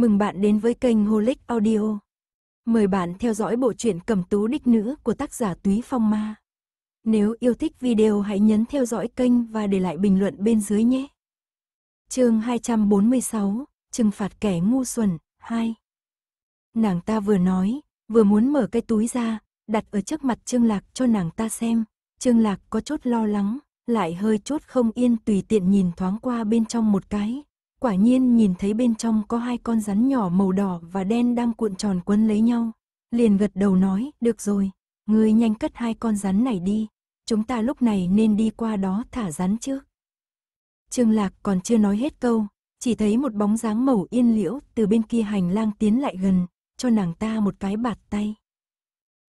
Mừng bạn đến với kênh Holic Audio. Mời bạn theo dõi bộ truyện Cẩm Tú Đích Nữ của tác giả Túy Phong Ma. Nếu yêu thích video hãy nhấn theo dõi kênh và để lại bình luận bên dưới nhé. Chương 246, trừng phạt kẻ ngu xuẩn 2. Nàng ta vừa nói, vừa muốn mở cái túi ra, đặt ở trước mặt Trương Lạc cho nàng ta xem. Trương Lạc có chút lo lắng, lại hơi chút không yên tùy tiện nhìn thoáng qua bên trong một cái, quả nhiên nhìn thấy bên trong có hai con rắn nhỏ màu đỏ và đen đang cuộn tròn quấn lấy nhau. Liền gật đầu nói, được rồi, ngươi nhanh cất hai con rắn này đi, chúng ta lúc này nên đi qua đó thả rắn trước. Trương Lạc còn chưa nói hết câu, chỉ thấy một bóng dáng màu yên liễu từ bên kia hành lang tiến lại gần, cho nàng ta một cái bạt tay.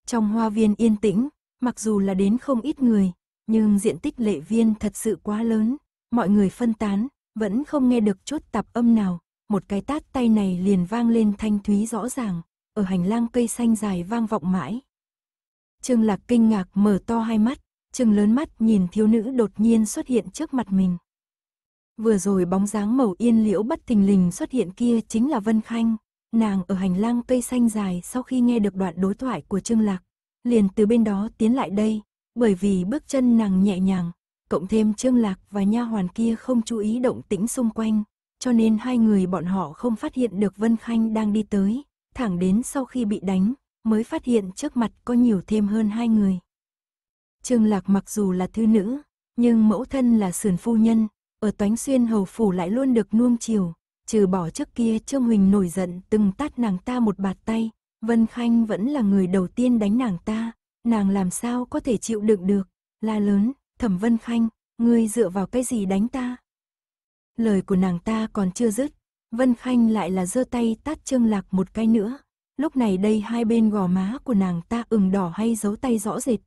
Trong hoa viên yên tĩnh, mặc dù là đến không ít người, nhưng diện tích lệ viên thật sự quá lớn, mọi người phân tán, vẫn không nghe được chút tạp âm nào, một cái tát tay này liền vang lên thanh thúy rõ ràng, ở hành lang cây xanh dài vang vọng mãi. Trương Lạc kinh ngạc mở to hai mắt, trừng lớn mắt nhìn thiếu nữ đột nhiên xuất hiện trước mặt mình. Vừa rồi bóng dáng màu yên liễu bất thình lình xuất hiện kia chính là Vân Khanh, nàng ở hành lang cây xanh dài sau khi nghe được đoạn đối thoại của Trương Lạc, liền từ bên đó tiến lại đây, bởi vì bước chân nàng nhẹ nhàng, cộng thêm Trương Lạc và nha hoàn kia không chú ý động tĩnh xung quanh, cho nên hai người bọn họ không phát hiện được Vân Khanh đang đi tới, thẳng đến sau khi bị đánh, mới phát hiện trước mặt có nhiều thêm hơn hai người. Trương Lạc mặc dù là thư nữ, nhưng mẫu thân là sườn phu nhân, ở Toánh Xuyên Hầu Phủ lại luôn được nuông chiều, trừ bỏ trước kia Trương Huỳnh nổi giận từng tát nàng ta một bạt tay, Vân Khanh vẫn là người đầu tiên đánh nàng ta, nàng làm sao có thể chịu đựng được, la lớn, Thẩm Vân Khanh, ngươi dựa vào cái gì đánh ta? Lời của nàng ta còn chưa dứt, Vân Khanh lại là giơ tay tát Trương Lạc một cái nữa. Lúc này đây hai bên gò má của nàng ta ửng đỏ hay giấu tay rõ rệt,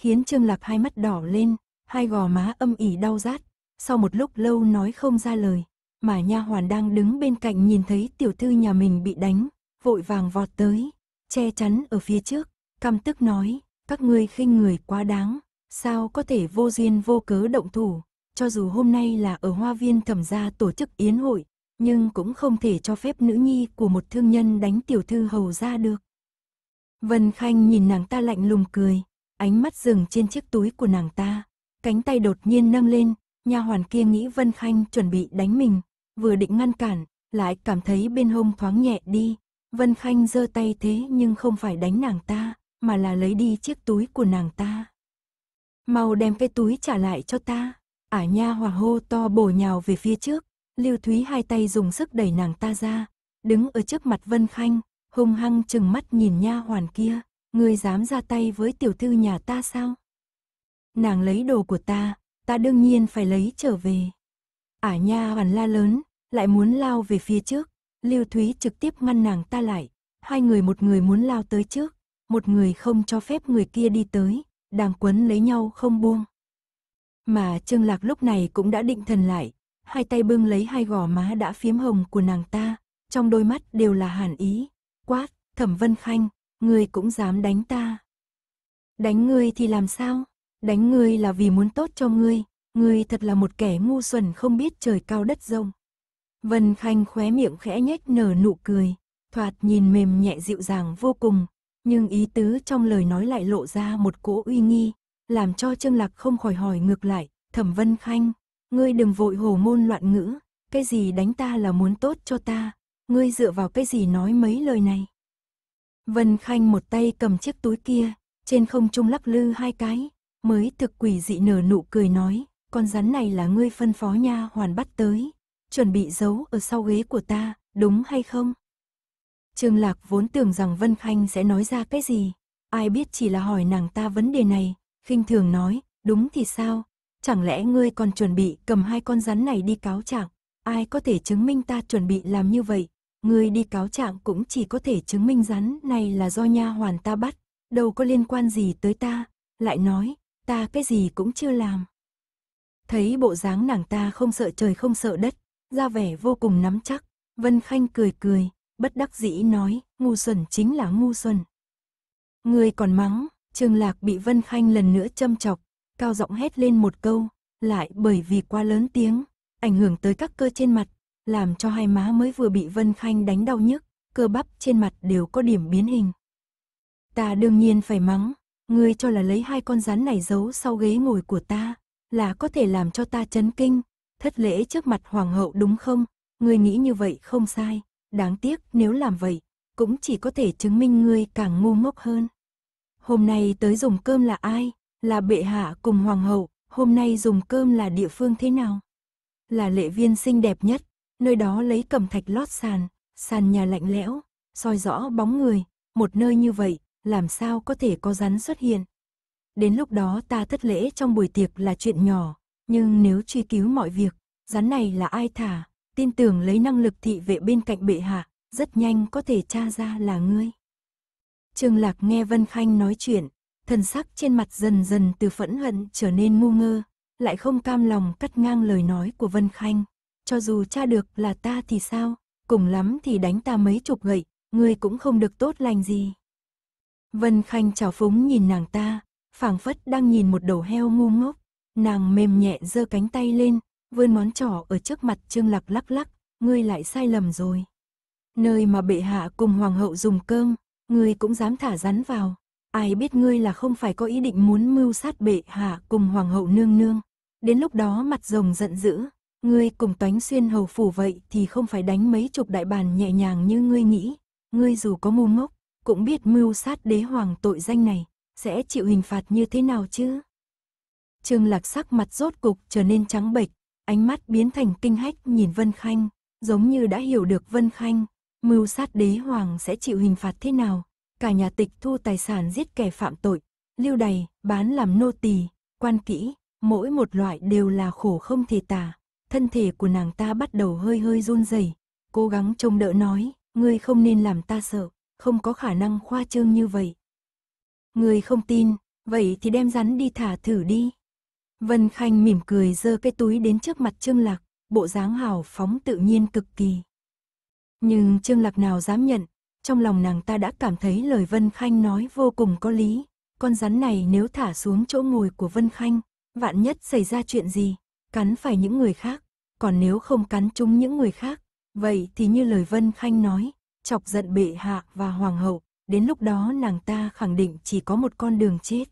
khiến Trương Lạc hai mắt đỏ lên, hai gò má âm ỉ đau rát. Sau một lúc lâu nói không ra lời, mà nha hoàn đang đứng bên cạnh nhìn thấy tiểu thư nhà mình bị đánh, vội vàng vọt tới, che chắn ở phía trước, căm tức nói, các ngươi khinh người quá đáng sao có thể vô duyên vô cớ động thủ, cho dù hôm nay là ở hoa viên thẩm gia tổ chức yến hội, nhưng cũng không thể cho phép nữ nhi của một thương nhân đánh tiểu thư hầu ra được. Vân Khanh nhìn nàng ta lạnh lùng cười, ánh mắt dừng trên chiếc túi của nàng ta, cánh tay đột nhiên nâng lên, nha hoàn kia nghĩ Vân Khanh chuẩn bị đánh mình, vừa định ngăn cản, lại cảm thấy bên hông thoáng nhẹ đi, Vân Khanh giơ tay thế nhưng không phải đánh nàng ta, mà là lấy đi chiếc túi của nàng ta mau đem cái túi trả lại cho ta. Ả nha hoàng hô to bổ nhào về phía trước, Lưu Thúy hai tay dùng sức đẩy nàng ta ra, đứng ở trước mặt Vân Khanh, hung hăng chừng mắt nhìn nha hoàn kia, ngươi dám ra tay với tiểu thư nhà ta sao? Nàng lấy đồ của ta, ta đương nhiên phải lấy trở về. Ả nha hoàn la lớn, lại muốn lao về phía trước, Lưu Thúy trực tiếp ngăn nàng ta lại, hai người một người muốn lao tới trước, một người không cho phép người kia đi tới, đang quấn lấy nhau không buông. Mà Trương Lạc lúc này cũng đã định thần lại, hai tay bưng lấy hai gò má đã phiếm hồng của nàng ta, trong đôi mắt đều là hàn ý, quát, Thẩm Vân Khanh, ngươi cũng dám đánh ta. Đánh ngươi thì làm sao? Đánh ngươi là vì muốn tốt cho ngươi, ngươi thật là một kẻ ngu xuẩn không biết trời cao đất rộng. Vân Khanh khóe miệng khẽ nhếch nở nụ cười, thoạt nhìn mềm nhẹ dịu dàng vô cùng, nhưng ý tứ trong lời nói lại lộ ra một cỗ uy nghi, làm cho Trương Lạc không khỏi hỏi ngược lại, Thẩm Vân Khanh, ngươi đừng vội hồ môn loạn ngữ, cái gì đánh ta là muốn tốt cho ta, ngươi dựa vào cái gì nói mấy lời này. Vân Khanh một tay cầm chiếc túi kia, trên không trung lắc lư hai cái, mới thực quỷ dị nở nụ cười nói, con rắn này là ngươi phân phó nha hoàn bắt tới, chuẩn bị giấu ở sau ghế của ta, đúng hay không? Trương Lạc vốn tưởng rằng Vân Khanh sẽ nói ra cái gì, ai biết chỉ là hỏi nàng ta vấn đề này, khinh thường nói, đúng thì sao, chẳng lẽ ngươi còn chuẩn bị cầm hai con rắn này đi cáo trạng, ai có thể chứng minh ta chuẩn bị làm như vậy, ngươi đi cáo trạng cũng chỉ có thể chứng minh rắn này là do nha hoàn ta bắt, đâu có liên quan gì tới ta, lại nói, ta cái gì cũng chưa làm. Thấy bộ dáng nàng ta không sợ trời không sợ đất, ra vẻ vô cùng nắm chắc, Vân Khanh cười cười, bất đắc dĩ nói, ngu xuẩn chính là ngu xuẩn. Người còn mắng, Trương Lạc bị Vân Khanh lần nữa châm chọc, cao giọng hét lên một câu, lại bởi vì quá lớn tiếng, ảnh hưởng tới các cơ trên mặt, làm cho hai má mới vừa bị Vân Khanh đánh đau nhức, cơ bắp trên mặt đều có điểm biến hình. Ta đương nhiên phải mắng, người cho là lấy hai con rắn này giấu sau ghế ngồi của ta, là có thể làm cho ta chấn kinh, thất lễ trước mặt hoàng hậu đúng không? người nghĩ như vậy không sai, Đáng tiếc nếu làm vậy, cũng chỉ có thể chứng minh ngươi càng ngu ngốc hơn. Hôm nay tới dùng cơm là ai? Là bệ hạ cùng hoàng hậu, hôm nay dùng cơm là địa phương thế nào? Là lệ viên xinh đẹp nhất, nơi đó lấy cẩm thạch lót sàn, sàn nhà lạnh lẽo, soi rõ bóng người, một nơi như vậy, làm sao có thể có rắn xuất hiện. Đến lúc đó ta thất lễ trong buổi tiệc là chuyện nhỏ, nhưng nếu truy cứu mọi việc, rắn này là ai thả, tin tưởng lấy năng lực thị vệ bên cạnh bệ hạ, rất nhanh có thể tra ra là ngươi. Trương Lạc nghe Vân Khanh nói chuyện, thần sắc trên mặt dần dần từ phẫn hận trở nên ngu ngơ, lại không cam lòng cắt ngang lời nói của Vân Khanh. Cho dù tra được là ta thì sao, cùng lắm thì đánh ta mấy chục gậy, ngươi cũng không được tốt lành gì. Vân Khanh trào phúng nhìn nàng ta, phảng phất đang nhìn một đầu heo ngu ngốc, nàng mềm nhẹ giơ cánh tay lên, vươn món trỏ ở trước mặt Trương Lạc lắc lắc, ngươi lại sai lầm rồi. Nơi mà bệ hạ cùng hoàng hậu dùng cơm, ngươi cũng dám thả rắn vào. Ai biết ngươi là không phải có ý định muốn mưu sát bệ hạ cùng hoàng hậu nương nương. Đến lúc đó mặt rồng giận dữ, ngươi cùng toánh xuyên hầu phủ vậy thì không phải đánh mấy chục đại bàn nhẹ nhàng như ngươi nghĩ. Ngươi dù có ngu ngốc, cũng biết mưu sát đế hoàng tội danh này, sẽ chịu hình phạt như thế nào chứ? Trương lạc sắc mặt rốt cục trở nên trắng bệch, ánh mắt biến thành kinh hách nhìn Vân Khanh, giống như đã hiểu được Vân Khanh, mưu sát đế hoàng sẽ chịu hình phạt thế nào, cả nhà tịch thu tài sản giết kẻ phạm tội, lưu đày, bán làm nô tỳ, quan kỹ, mỗi một loại đều là khổ không thể tả. Thân thể của nàng ta bắt đầu hơi hơi run rẩy, cố gắng trông đỡ nói, ngươi không nên làm ta sợ, không có khả năng khoa trương như vậy. Ngươi không tin, vậy thì đem rắn đi thả thử đi. Vân Khanh mỉm cười dơ cái túi đến trước mặt Trương Lạc, bộ dáng hào phóng tự nhiên cực kỳ. Nhưng Trương Lạc nào dám nhận, trong lòng nàng ta đã cảm thấy lời Vân Khanh nói vô cùng có lý, con rắn này nếu thả xuống chỗ ngồi của Vân Khanh, vạn nhất xảy ra chuyện gì, cắn phải những người khác, còn nếu không cắn chúng những người khác, vậy thì như lời Vân Khanh nói, chọc giận bệ hạ và hoàng hậu, đến lúc đó nàng ta khẳng định chỉ có một con đường chết.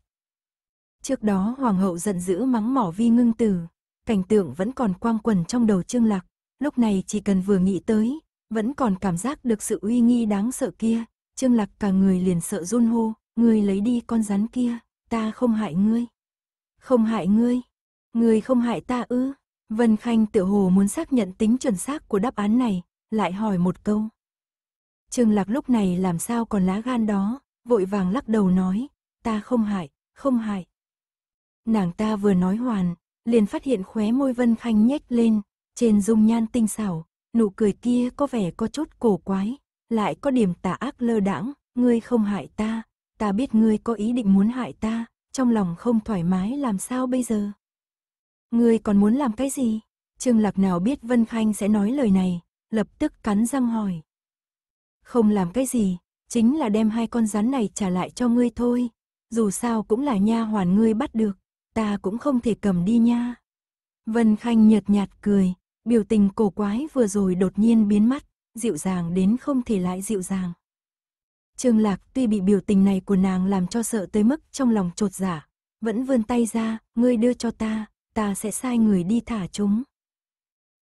Trước đó hoàng hậu giận dữ mắng mỏ vi ngưng tử, cảnh tượng vẫn còn quang quần trong đầu trương lạc, lúc này chỉ cần vừa nghĩ tới, vẫn còn cảm giác được sự uy nghi đáng sợ kia, trương lạc cả người liền sợ run hô, ngươi lấy đi con rắn kia, ta không hại ngươi. Không hại ngươi, ngươi không hại ta ư, Vân Khanh tự hồ muốn xác nhận tính chuẩn xác của đáp án này, lại hỏi một câu. Trương Lạc lúc này làm sao còn lá gan đó, vội vàng lắc đầu nói, ta không hại, không hại. Nàng ta vừa nói hoàn, liền phát hiện khóe môi Vân Khanh nhếch lên, trên dung nhan tinh xảo, nụ cười kia có vẻ có chút cổ quái, lại có điểm tà ác lơ đãng, ngươi không hại ta, ta biết ngươi có ý định muốn hại ta, trong lòng không thoải mái làm sao bây giờ? Ngươi còn muốn làm cái gì? Trương Lạc nào biết Vân Khanh sẽ nói lời này, lập tức cắn răng hỏi. Không làm cái gì, chính là đem hai con rắn này trả lại cho ngươi thôi, dù sao cũng là nha hoàn ngươi bắt được ta cũng không thể cầm đi nha. Vân Khanh nhợt nhạt cười, biểu tình cổ quái vừa rồi đột nhiên biến mất, dịu dàng đến không thể lại dịu dàng. Trương Lạc tuy bị biểu tình này của nàng làm cho sợ tới mức trong lòng trột giả, dạ, vẫn vươn tay ra, ngươi đưa cho ta, ta sẽ sai người đi thả chúng.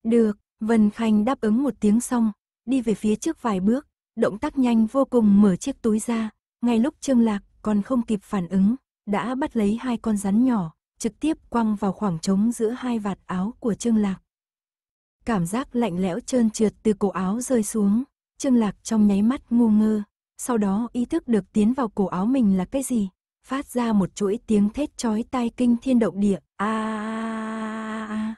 Được, Vân Khanh đáp ứng một tiếng xong, đi về phía trước vài bước, động tác nhanh vô cùng mở chiếc túi ra, ngay lúc Trương Lạc còn không kịp phản ứng, đã bắt lấy hai con rắn nhỏ, trực tiếp quăng vào khoảng trống giữa hai vạt áo của Trương Lạc. Cảm giác lạnh lẽo trơn trượt từ cổ áo rơi xuống, Trương Lạc trong nháy mắt ngu ngơ, sau đó ý thức được tiến vào cổ áo mình là cái gì, phát ra một chuỗi tiếng thét chói tai kinh thiên động địa, a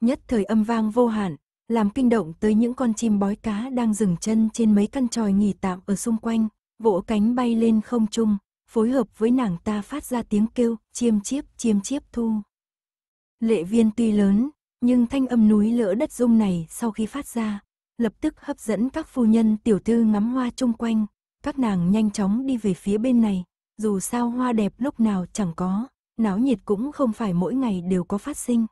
Nhất thời âm vang vô hạn, làm kinh động tới những con chim bói cá đang dừng chân trên mấy căn tròi nghỉ tạm ở xung quanh, vỗ cánh bay lên không trung, phối hợp với nàng ta phát ra tiếng kêu, chiêm chiếp, chiêm chiếp thu. Lệ viên tuy lớn, nhưng thanh âm núi lỡ đất dung này sau khi phát ra, lập tức hấp dẫn các phu nhân tiểu thư ngắm hoa chung quanh, các nàng nhanh chóng đi về phía bên này, dù sao hoa đẹp lúc nào chẳng có, náo nhiệt cũng không phải mỗi ngày đều có phát sinh.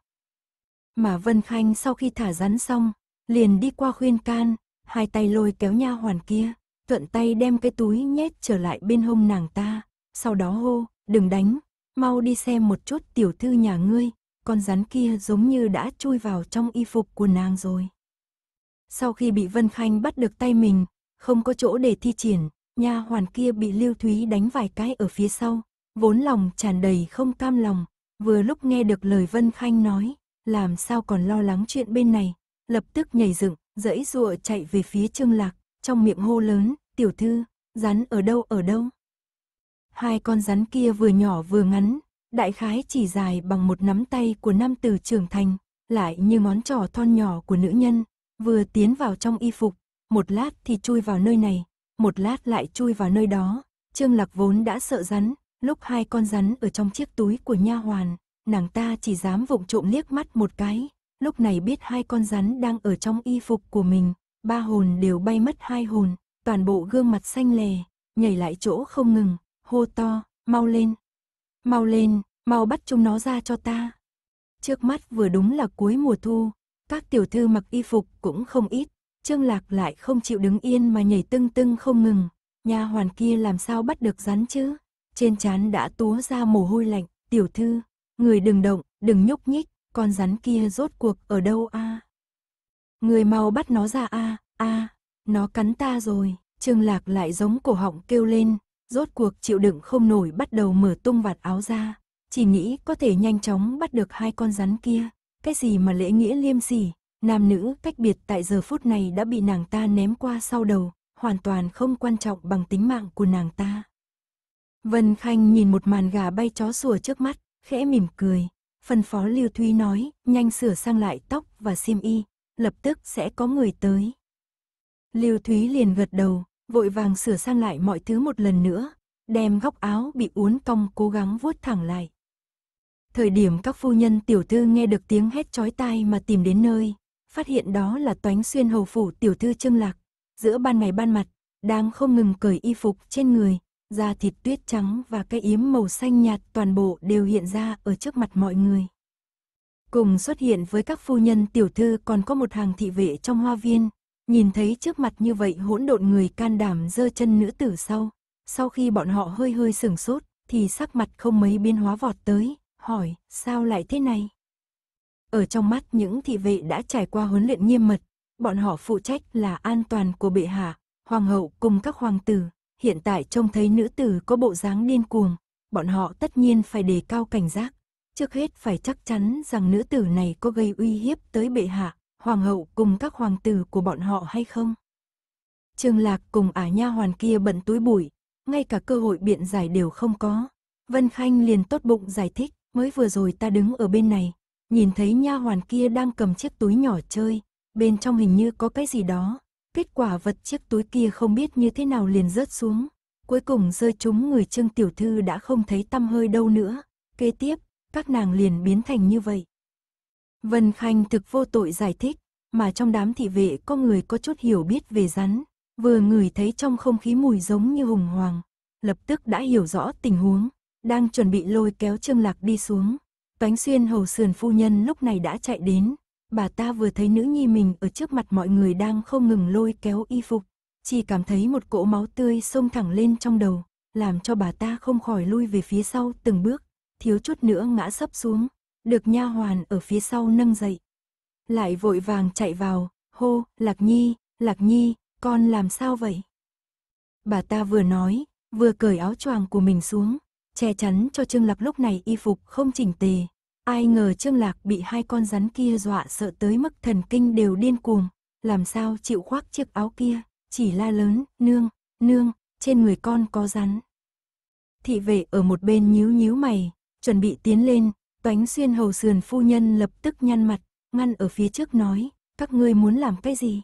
Mà Vân Khanh sau khi thả rắn xong, liền đi qua khuyên can, hai tay lôi kéo nha hoàn kia, thuận tay đem cái túi nhét trở lại bên hông nàng ta, sau đó hô, đừng đánh, mau đi xem một chút tiểu thư nhà ngươi, con rắn kia giống như đã chui vào trong y phục của nàng rồi. Sau khi bị Vân Khanh bắt được tay mình, không có chỗ để thi triển, nha hoàn kia bị Lưu Thúy đánh vài cái ở phía sau, vốn lòng tràn đầy không cam lòng, vừa lúc nghe được lời Vân Khanh nói, làm sao còn lo lắng chuyện bên này, lập tức nhảy dựng, dẫy dụa chạy về phía Trương Lạc, trong miệng hô lớn, tiểu thư, rắn ở đâu ở đâu. Hai con rắn kia vừa nhỏ vừa ngắn, đại khái chỉ dài bằng một nắm tay của nam tử trưởng thành, lại như món trò thon nhỏ của nữ nhân, vừa tiến vào trong y phục, một lát thì chui vào nơi này, một lát lại chui vào nơi đó. Trương Lạc vốn đã sợ rắn, lúc hai con rắn ở trong chiếc túi của nha hoàn, nàng ta chỉ dám vụng trộm liếc mắt một cái, lúc này biết hai con rắn đang ở trong y phục của mình, ba hồn đều bay mất hai hồn, toàn bộ gương mặt xanh lè, nhảy lại chỗ không ngừng, hô to, mau lên, mau lên, mau bắt chúng nó ra cho ta. Trước mắt vừa đúng là cuối mùa thu, các tiểu thư mặc y phục cũng không ít, Trương Lạc lại không chịu đứng yên mà nhảy tưng tưng không ngừng, nha hoàn kia làm sao bắt được rắn chứ? Trên trán đã túa ra mồ hôi lạnh, "Tiểu thư, người đừng động, đừng nhúc nhích, con rắn kia rốt cuộc ở đâu a? Người mau bắt nó ra a, a, nó cắn ta rồi." Trương Lạc lại giống cổ họng kêu lên, Rốt cuộc chịu đựng không nổi bắt đầu mở tung vạt áo ra, chỉ nghĩ có thể nhanh chóng bắt được hai con rắn kia. Cái gì mà lễ nghĩa liêm sỉ, nam nữ cách biệt tại giờ phút này đã bị nàng ta ném qua sau đầu, hoàn toàn không quan trọng bằng tính mạng của nàng ta. Vân Khanh nhìn một màn gà bay chó sủa trước mắt, khẽ mỉm cười. Phân phó Lưu Thúy nói, nhanh sửa sang lại tóc và xiêm y, lập tức sẽ có người tới. Lưu Thúy liền gật đầu, vội vàng sửa sang lại mọi thứ một lần nữa, đem góc áo bị uốn cong cố gắng vuốt thẳng lại. Thời điểm các phu nhân tiểu thư nghe được tiếng hét chói tai mà tìm đến nơi, phát hiện đó là toánh xuyên hầu phủ tiểu thư trương lạc, giữa ban ngày ban mặt, đang không ngừng cởi y phục trên người, da thịt tuyết trắng và cái yếm màu xanh nhạt toàn bộ đều hiện ra ở trước mặt mọi người. Cùng xuất hiện với các phu nhân tiểu thư còn có một hàng thị vệ trong hoa viên, Nhìn thấy trước mặt như vậy hỗn độn người can đảm dơ chân nữ tử sau. Sau khi bọn họ hơi hơi sửng sốt, thì sắc mặt không mấy biến hóa vọt tới, hỏi, sao lại thế này? Ở trong mắt những thị vệ đã trải qua huấn luyện nghiêm mật, bọn họ phụ trách là an toàn của bệ hạ, hoàng hậu cùng các hoàng tử. Hiện tại trông thấy nữ tử có bộ dáng điên cuồng, bọn họ tất nhiên phải đề cao cảnh giác. Trước hết phải chắc chắn rằng nữ tử này có gây uy hiếp tới bệ hạ, hoàng hậu cùng các hoàng tử của bọn họ hay không? Trương Lạc cùng ả nha hoàn kia bận túi bụi, ngay cả cơ hội biện giải đều không có. Vân Khanh liền tốt bụng giải thích, mới vừa rồi ta đứng ở bên này, nhìn thấy nha hoàn kia đang cầm chiếc túi nhỏ chơi, bên trong hình như có cái gì đó. Kết quả vật chiếc túi kia không biết như thế nào liền rớt xuống, cuối cùng rơi trúng người Trương tiểu thư đã không thấy tâm hơi đâu nữa. Kế tiếp, các nàng liền biến thành như vậy. Vân Khanh thực vô tội giải thích, mà trong đám thị vệ có người có chút hiểu biết về rắn, vừa ngửi thấy trong không khí mùi giống như hùng hoàng, lập tức đã hiểu rõ tình huống, đang chuẩn bị lôi kéo Trương Lạc đi xuống. Toánh xuyên hầu sườn phu nhân lúc này đã chạy đến, bà ta vừa thấy nữ nhi mình ở trước mặt mọi người đang không ngừng lôi kéo y phục, chỉ cảm thấy một cỗ máu tươi xông thẳng lên trong đầu, làm cho bà ta không khỏi lui về phía sau từng bước, thiếu chút nữa ngã sấp xuống được nha hoàn ở phía sau nâng dậy. Lại vội vàng chạy vào, hô, Lạc Nhi, Lạc Nhi, con làm sao vậy? Bà ta vừa nói, vừa cởi áo choàng của mình xuống, che chắn cho Trương Lạc lúc này y phục không chỉnh tề. Ai ngờ Trương Lạc bị hai con rắn kia dọa sợ tới mức thần kinh đều điên cuồng, làm sao chịu khoác chiếc áo kia, chỉ la lớn, nương, nương, trên người con có rắn. Thị vệ ở một bên nhíu nhíu mày, chuẩn bị tiến lên, Toánh xuyên hầu sườn phu nhân lập tức nhăn mặt, ngăn ở phía trước nói, các ngươi muốn làm cái gì?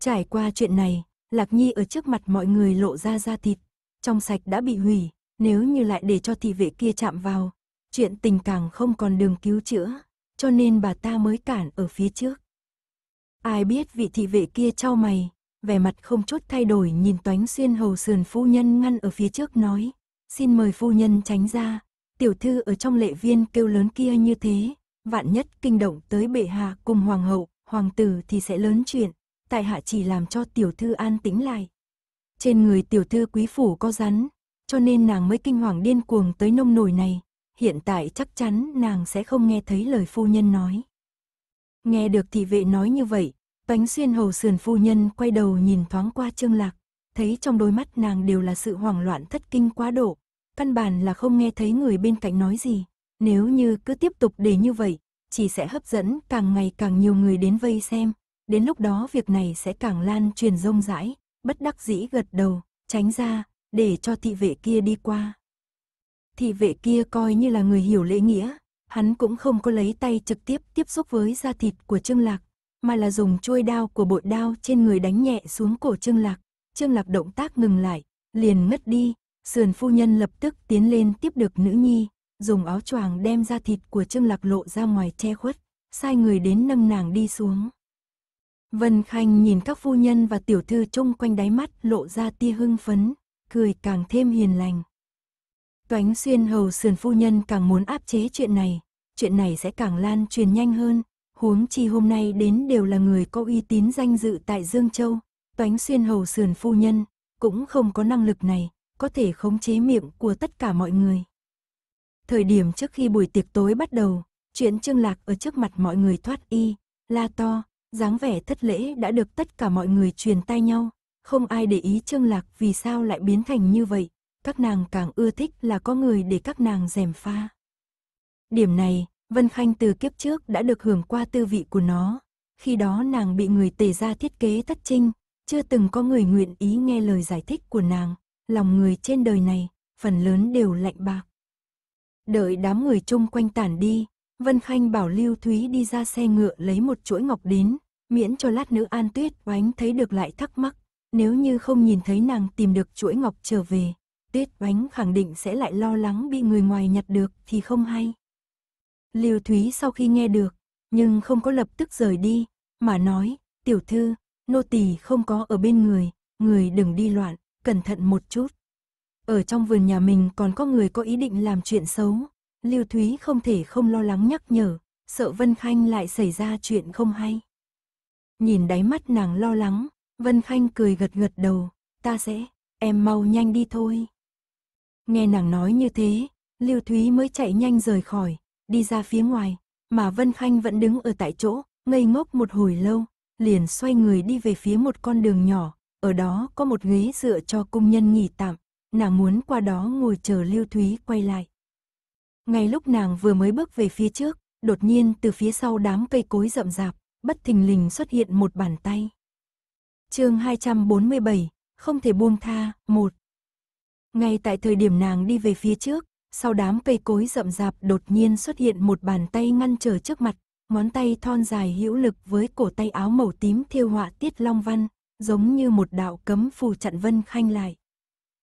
Trải qua chuyện này, Lạc Nhi ở trước mặt mọi người lộ ra da thịt, trong sạch đã bị hủy, nếu như lại để cho thị vệ kia chạm vào, chuyện tình càng không còn đường cứu chữa, cho nên bà ta mới cản ở phía trước. Ai biết vị thị vệ kia trao mày, vẻ mặt không chút thay đổi nhìn toánh xuyên hầu sườn phu nhân ngăn ở phía trước nói, xin mời phu nhân tránh ra, tiểu thư ở trong lệ viên kêu lớn kia như thế, vạn nhất kinh động tới bệ hạ cùng hoàng hậu, hoàng tử thì sẽ lớn chuyện, tại hạ chỉ làm cho tiểu thư an tĩnh lại. Trên người tiểu thư quý phủ có rắn, cho nên nàng mới kinh hoàng điên cuồng tới nông nổi này, hiện tại chắc chắn nàng sẽ không nghe thấy lời phu nhân nói. Nghe được thị vệ nói như vậy, bánh xuyên hầu sườn phu nhân quay đầu nhìn thoáng qua trương lạc, thấy trong đôi mắt nàng đều là sự hoảng loạn thất kinh quá độ, căn bản là không nghe thấy người bên cạnh nói gì. Nếu như cứ tiếp tục để như vậy, chỉ sẽ hấp dẫn càng ngày càng nhiều người đến vây xem, đến lúc đó việc này sẽ càng lan truyền rông rãi, bất đắc dĩ gật đầu, tránh ra, để cho thị vệ kia đi qua. Thị vệ kia coi như là người hiểu lễ nghĩa, hắn cũng không có lấy tay trực tiếp tiếp xúc với da thịt của Trương Lạc, mà là dùng chuôi đao của bội đao trên người đánh nhẹ xuống cổ Trương Lạc. Trương Lạc động tác ngừng lại, liền ngất đi, Sườn phu nhân lập tức tiến lên tiếp được nữ nhi, dùng áo choàng đem ra thịt của Trương Lạc lộ ra ngoài che khuất, sai người đến nâng nàng đi xuống. Vân Khanh nhìn các phu nhân và tiểu thư chung quanh đáy mắt lộ ra tia hưng phấn, cười càng thêm hiền lành. Toánh xuyên hầu sườn phu nhân càng muốn áp chế chuyện này, chuyện này sẽ càng lan truyền nhanh hơn, huống chi hôm nay đến đều là người có uy tín danh dự tại Dương Châu, Toánh xuyên hầu sườn phu nhân, cũng không có năng lực này, có thể khống chế miệng của tất cả mọi người. Thời điểm trước khi buổi tiệc tối bắt đầu, chuyện Trương Lạc ở trước mặt mọi người thoát y, la to, dáng vẻ thất lễ đã được tất cả mọi người truyền tay nhau, không ai để ý Trương Lạc vì sao lại biến thành như vậy, các nàng càng ưa thích là có người để các nàng dèm pha. Điểm này, Vân Khanh từ kiếp trước đã được hưởng qua tư vị của nó, khi đó nàng bị người tề ra thiết kế tất trinh, chưa từng có người nguyện ý nghe lời giải thích của nàng, lòng người trên đời này, phần lớn đều lạnh bạc. Đợi đám người chung quanh tản đi, Vân Khanh bảo Lưu Thúy đi ra xe ngựa lấy một chuỗi ngọc đến, miễn cho lát nữ An Tuyết oánh thấy được lại thắc mắc, nếu như không nhìn thấy nàng tìm được chuỗi ngọc trở về, Tuyết oánh khẳng định sẽ lại lo lắng bị người ngoài nhặt được thì không hay. Lưu Thúy sau khi nghe được, nhưng không có lập tức rời đi, mà nói, tiểu thư, nô tỳ không có ở bên người, người đừng đi loạn cẩn thận một chút. Ở trong vườn nhà mình còn có người có ý định làm chuyện xấu, Lưu Thúy không thể không lo lắng nhắc nhở, sợ Vân Khanh lại xảy ra chuyện không hay. Nhìn đáy mắt nàng lo lắng, Vân Khanh cười gật gật đầu, ta sẽ, em mau nhanh đi thôi. Nghe nàng nói như thế, Lưu Thúy mới chạy nhanh rời khỏi, đi ra phía ngoài, mà Vân Khanh vẫn đứng ở tại chỗ, ngây ngốc một hồi lâu, liền xoay người đi về phía một con đường nhỏ, ở đó có một ghế dựa cho công nhân nghỉ tạm, nàng muốn qua đó ngồi chờ Lưu Thúy quay lại. Ngay lúc nàng vừa mới bước về phía trước, đột nhiên từ phía sau đám cây cối rậm rạp, bất thình lình xuất hiện một bàn tay. chương 247, không thể buông tha, một Ngay tại thời điểm nàng đi về phía trước, sau đám cây cối rậm rạp đột nhiên xuất hiện một bàn tay ngăn trở trước mặt, ngón tay thon dài hữu lực với cổ tay áo màu tím thiêu họa tiết long văn, giống như một đạo cấm phù chặn Vân Khanh lại.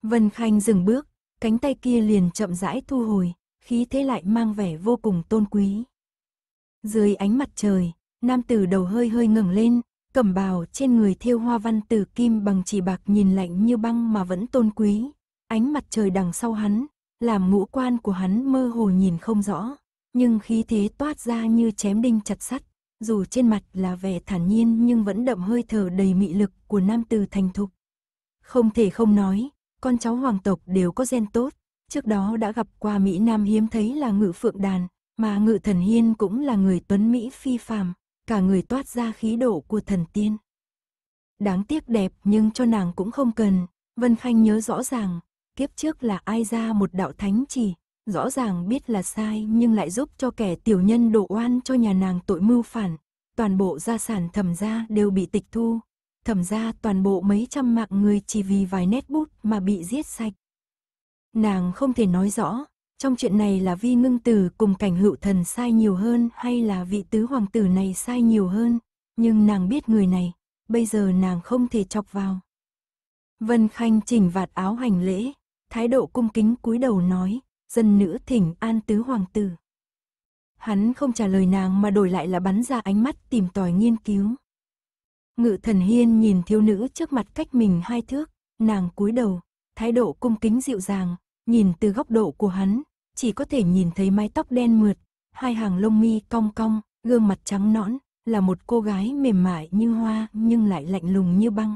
Vân Khanh dừng bước, cánh tay kia liền chậm rãi thu hồi, khí thế lại mang vẻ vô cùng tôn quý. Dưới ánh mặt trời, nam tử đầu hơi hơi ngẩng lên, cẩm bào trên người thêu hoa văn tử kim bằng chỉ bạc nhìn lạnh như băng mà vẫn tôn quý. Ánh mặt trời đằng sau hắn, làm ngũ quan của hắn mơ hồ nhìn không rõ, nhưng khí thế toát ra như chém đinh chặt sắt dù trên mặt là vẻ thản nhiên nhưng vẫn đậm hơi thở đầy mị lực của nam tử thành thục. Không thể không nói, con cháu hoàng tộc đều có gen tốt, trước đó đã gặp qua Mỹ Nam hiếm thấy là ngự phượng đàn, mà ngự thần hiên cũng là người tuấn Mỹ phi phàm, cả người toát ra khí độ của thần tiên. Đáng tiếc đẹp nhưng cho nàng cũng không cần, Vân Khanh nhớ rõ ràng, kiếp trước là ai ra một đạo thánh chỉ, Rõ ràng biết là sai nhưng lại giúp cho kẻ tiểu nhân đổ oan cho nhà nàng tội mưu phản. Toàn bộ gia sản thẩm gia đều bị tịch thu. Thẩm gia toàn bộ mấy trăm mạng người chỉ vì vài nét bút mà bị giết sạch. Nàng không thể nói rõ, trong chuyện này là vi ngưng tử cùng cảnh hữu thần sai nhiều hơn hay là vị tứ hoàng tử này sai nhiều hơn, nhưng nàng biết người này, bây giờ nàng không thể chọc vào. Vân Khanh chỉnh vạt áo hành lễ, thái độ cung kính cúi đầu nói, dân nữ thỉnh an tứ hoàng tử. Hắn không trả lời nàng mà đổi lại là bắn ra ánh mắt tìm tòi nghiên cứu. Ngự thần hiên nhìn thiếu nữ trước mặt cách mình hai thước, nàng cúi đầu, thái độ cung kính dịu dàng, nhìn từ góc độ của hắn, chỉ có thể nhìn thấy mái tóc đen mượt, hai hàng lông mi cong cong, gương mặt trắng nõn, là một cô gái mềm mại như hoa nhưng lại lạnh lùng như băng.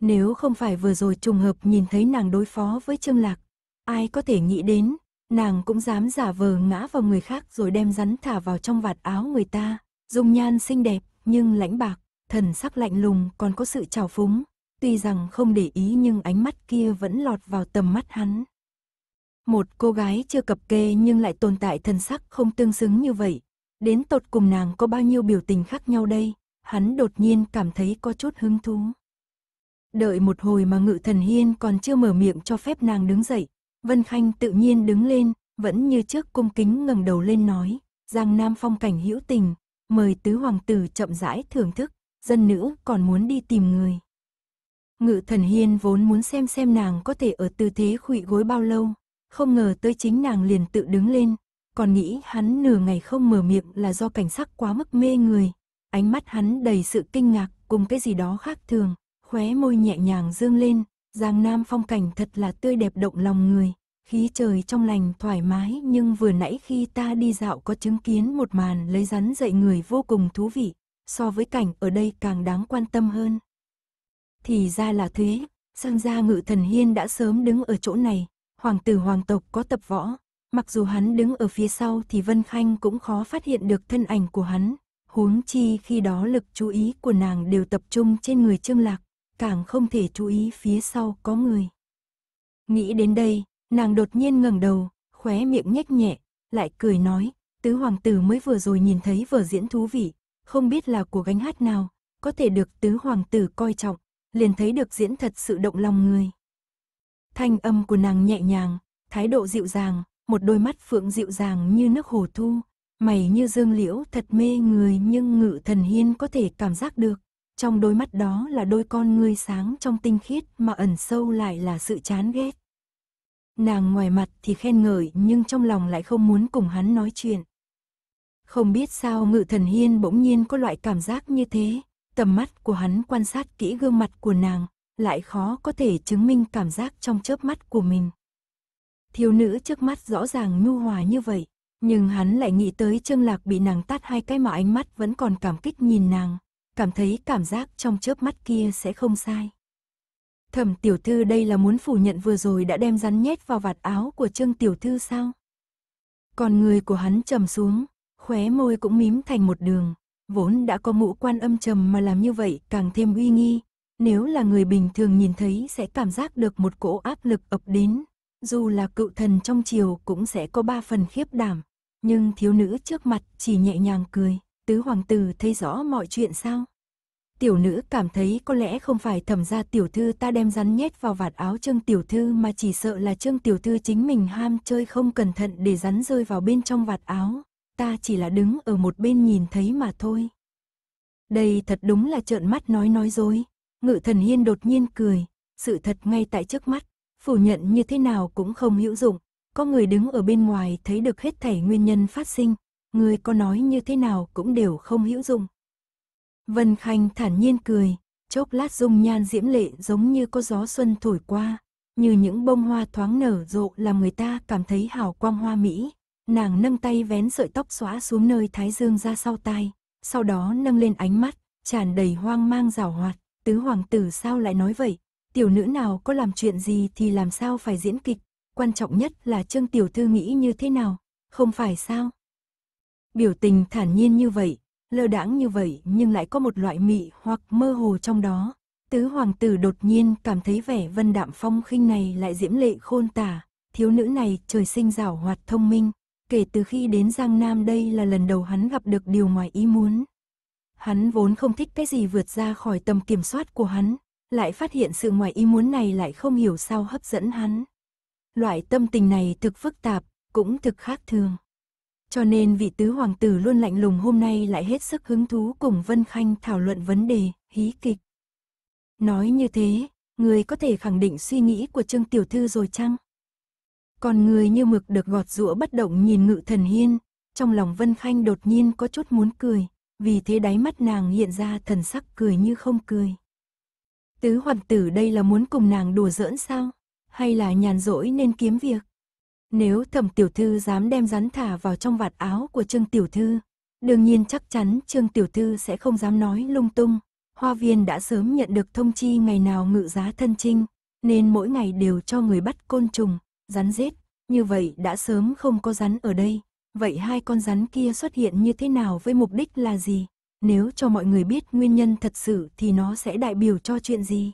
Nếu không phải vừa rồi trùng hợp nhìn thấy nàng đối phó với Trương Lạc, ai có thể nghĩ đến, Nàng cũng dám giả vờ ngã vào người khác rồi đem rắn thả vào trong vạt áo người ta, dung nhan xinh đẹp, nhưng lãnh bạc, thần sắc lạnh lùng còn có sự trào phúng, tuy rằng không để ý nhưng ánh mắt kia vẫn lọt vào tầm mắt hắn. Một cô gái chưa cập kê nhưng lại tồn tại thần sắc không tương xứng như vậy, đến tột cùng nàng có bao nhiêu biểu tình khác nhau đây, hắn đột nhiên cảm thấy có chút hứng thú. Đợi một hồi mà ngự thần hiên còn chưa mở miệng cho phép nàng đứng dậy, Vân Khanh tự nhiên đứng lên, vẫn như trước cung kính ngẩng đầu lên nói, Giang Nam phong cảnh hữu tình, mời tứ hoàng tử chậm rãi thưởng thức, dân nữ còn muốn đi tìm người. Ngự thần hiên vốn muốn xem xem nàng có thể ở tư thế khụy gối bao lâu, không ngờ tới chính nàng liền tự đứng lên, còn nghĩ hắn nửa ngày không mở miệng là do cảnh sắc quá mức mê người. Ánh mắt hắn đầy sự kinh ngạc cùng cái gì đó khác thường, khóe môi nhẹ nhàng dương lên, Giang Nam phong cảnh thật là tươi đẹp động lòng người, khí trời trong lành thoải mái nhưng vừa nãy khi ta đi dạo có chứng kiến một màn lấy rắn dậy người vô cùng thú vị, so với cảnh ở đây càng đáng quan tâm hơn. Thì ra là thế, sang gia ngự thần hiên đã sớm đứng ở chỗ này, hoàng tử hoàng tộc có tập võ, mặc dù hắn đứng ở phía sau thì Vân Khanh cũng khó phát hiện được thân ảnh của hắn, huống chi khi đó lực chú ý của nàng đều tập trung trên người Trương Lạc càng không thể chú ý phía sau có người. Nghĩ đến đây, nàng đột nhiên ngẩng đầu, khóe miệng nhếch nhẹ, lại cười nói, tứ hoàng tử mới vừa rồi nhìn thấy vở diễn thú vị, không biết là của gánh hát nào, có thể được tứ hoàng tử coi trọng, liền thấy được diễn thật sự động lòng người. Thanh âm của nàng nhẹ nhàng, thái độ dịu dàng, một đôi mắt phượng dịu dàng như nước hồ thu, mày như dương liễu thật mê người nhưng ngự thần hiên có thể cảm giác được. Trong đôi mắt đó là đôi con ngươi sáng trong tinh khiết mà ẩn sâu lại là sự chán ghét. Nàng ngoài mặt thì khen ngợi nhưng trong lòng lại không muốn cùng hắn nói chuyện. Không biết sao ngự thần hiên bỗng nhiên có loại cảm giác như thế, tầm mắt của hắn quan sát kỹ gương mặt của nàng, lại khó có thể chứng minh cảm giác trong chớp mắt của mình. Thiếu nữ trước mắt rõ ràng nhu hòa như vậy, nhưng hắn lại nghĩ tới Trương Lạc bị nàng tát hai cái mà ánh mắt vẫn còn cảm kích nhìn nàng cảm thấy cảm giác trong chớp mắt kia sẽ không sai. Thẩm tiểu thư đây là muốn phủ nhận vừa rồi đã đem rắn nhét vào vạt áo của Trương tiểu thư sao? Còn người của hắn trầm xuống, khóe môi cũng mím thành một đường, vốn đã có mũ quan âm trầm mà làm như vậy càng thêm uy nghi, nếu là người bình thường nhìn thấy sẽ cảm giác được một cỗ áp lực ập đến, dù là cựu thần trong triều cũng sẽ có ba phần khiếp đảm, nhưng thiếu nữ trước mặt chỉ nhẹ nhàng cười tứ hoàng tử thấy rõ mọi chuyện sao? Tiểu nữ cảm thấy có lẽ không phải thẩm ra tiểu thư ta đem rắn nhét vào vạt áo trương tiểu thư mà chỉ sợ là trương tiểu thư chính mình ham chơi không cẩn thận để rắn rơi vào bên trong vạt áo. Ta chỉ là đứng ở một bên nhìn thấy mà thôi. Đây thật đúng là trợn mắt nói nói dối. Ngự thần hiên đột nhiên cười, sự thật ngay tại trước mắt, phủ nhận như thế nào cũng không hữu dụng. Có người đứng ở bên ngoài thấy được hết thảy nguyên nhân phát sinh, người có nói như thế nào cũng đều không hữu dụng. Vân Khanh thản nhiên cười, chốc lát dung nhan diễm lệ giống như có gió xuân thổi qua, như những bông hoa thoáng nở rộ làm người ta cảm thấy hào quang hoa mỹ. Nàng nâng tay vén sợi tóc xóa xuống nơi thái dương ra sau tai, sau đó nâng lên ánh mắt, tràn đầy hoang mang rào hoạt, tứ hoàng tử sao lại nói vậy, tiểu nữ nào có làm chuyện gì thì làm sao phải diễn kịch, quan trọng nhất là Trương tiểu thư nghĩ như thế nào, không phải sao? Biểu tình thản nhiên như vậy, lơ đãng như vậy nhưng lại có một loại mị hoặc mơ hồ trong đó. Tứ hoàng tử đột nhiên cảm thấy vẻ vân đạm phong khinh này lại diễm lệ khôn tả, thiếu nữ này trời sinh giảo hoạt thông minh, kể từ khi đến Giang Nam đây là lần đầu hắn gặp được điều ngoài ý muốn. Hắn vốn không thích cái gì vượt ra khỏi tầm kiểm soát của hắn, lại phát hiện sự ngoài ý muốn này lại không hiểu sao hấp dẫn hắn. Loại tâm tình này thực phức tạp, cũng thực khác thường. Cho nên vị tứ hoàng tử luôn lạnh lùng hôm nay lại hết sức hứng thú cùng Vân Khanh thảo luận vấn đề, hí kịch. Nói như thế, người có thể khẳng định suy nghĩ của Trương Tiểu Thư rồi chăng? Còn người như mực được gọt rũa bất động nhìn ngự thần hiên, trong lòng Vân Khanh đột nhiên có chút muốn cười, vì thế đáy mắt nàng hiện ra thần sắc cười như không cười. Tứ hoàng tử đây là muốn cùng nàng đùa giỡn sao? Hay là nhàn rỗi nên kiếm việc? Nếu thẩm tiểu thư dám đem rắn thả vào trong vạt áo của Trương tiểu thư, đương nhiên chắc chắn Trương tiểu thư sẽ không dám nói lung tung. Hoa viên đã sớm nhận được thông chi ngày nào ngự giá thân trinh, nên mỗi ngày đều cho người bắt côn trùng, rắn rết, như vậy đã sớm không có rắn ở đây. Vậy hai con rắn kia xuất hiện như thế nào với mục đích là gì? Nếu cho mọi người biết nguyên nhân thật sự thì nó sẽ đại biểu cho chuyện gì?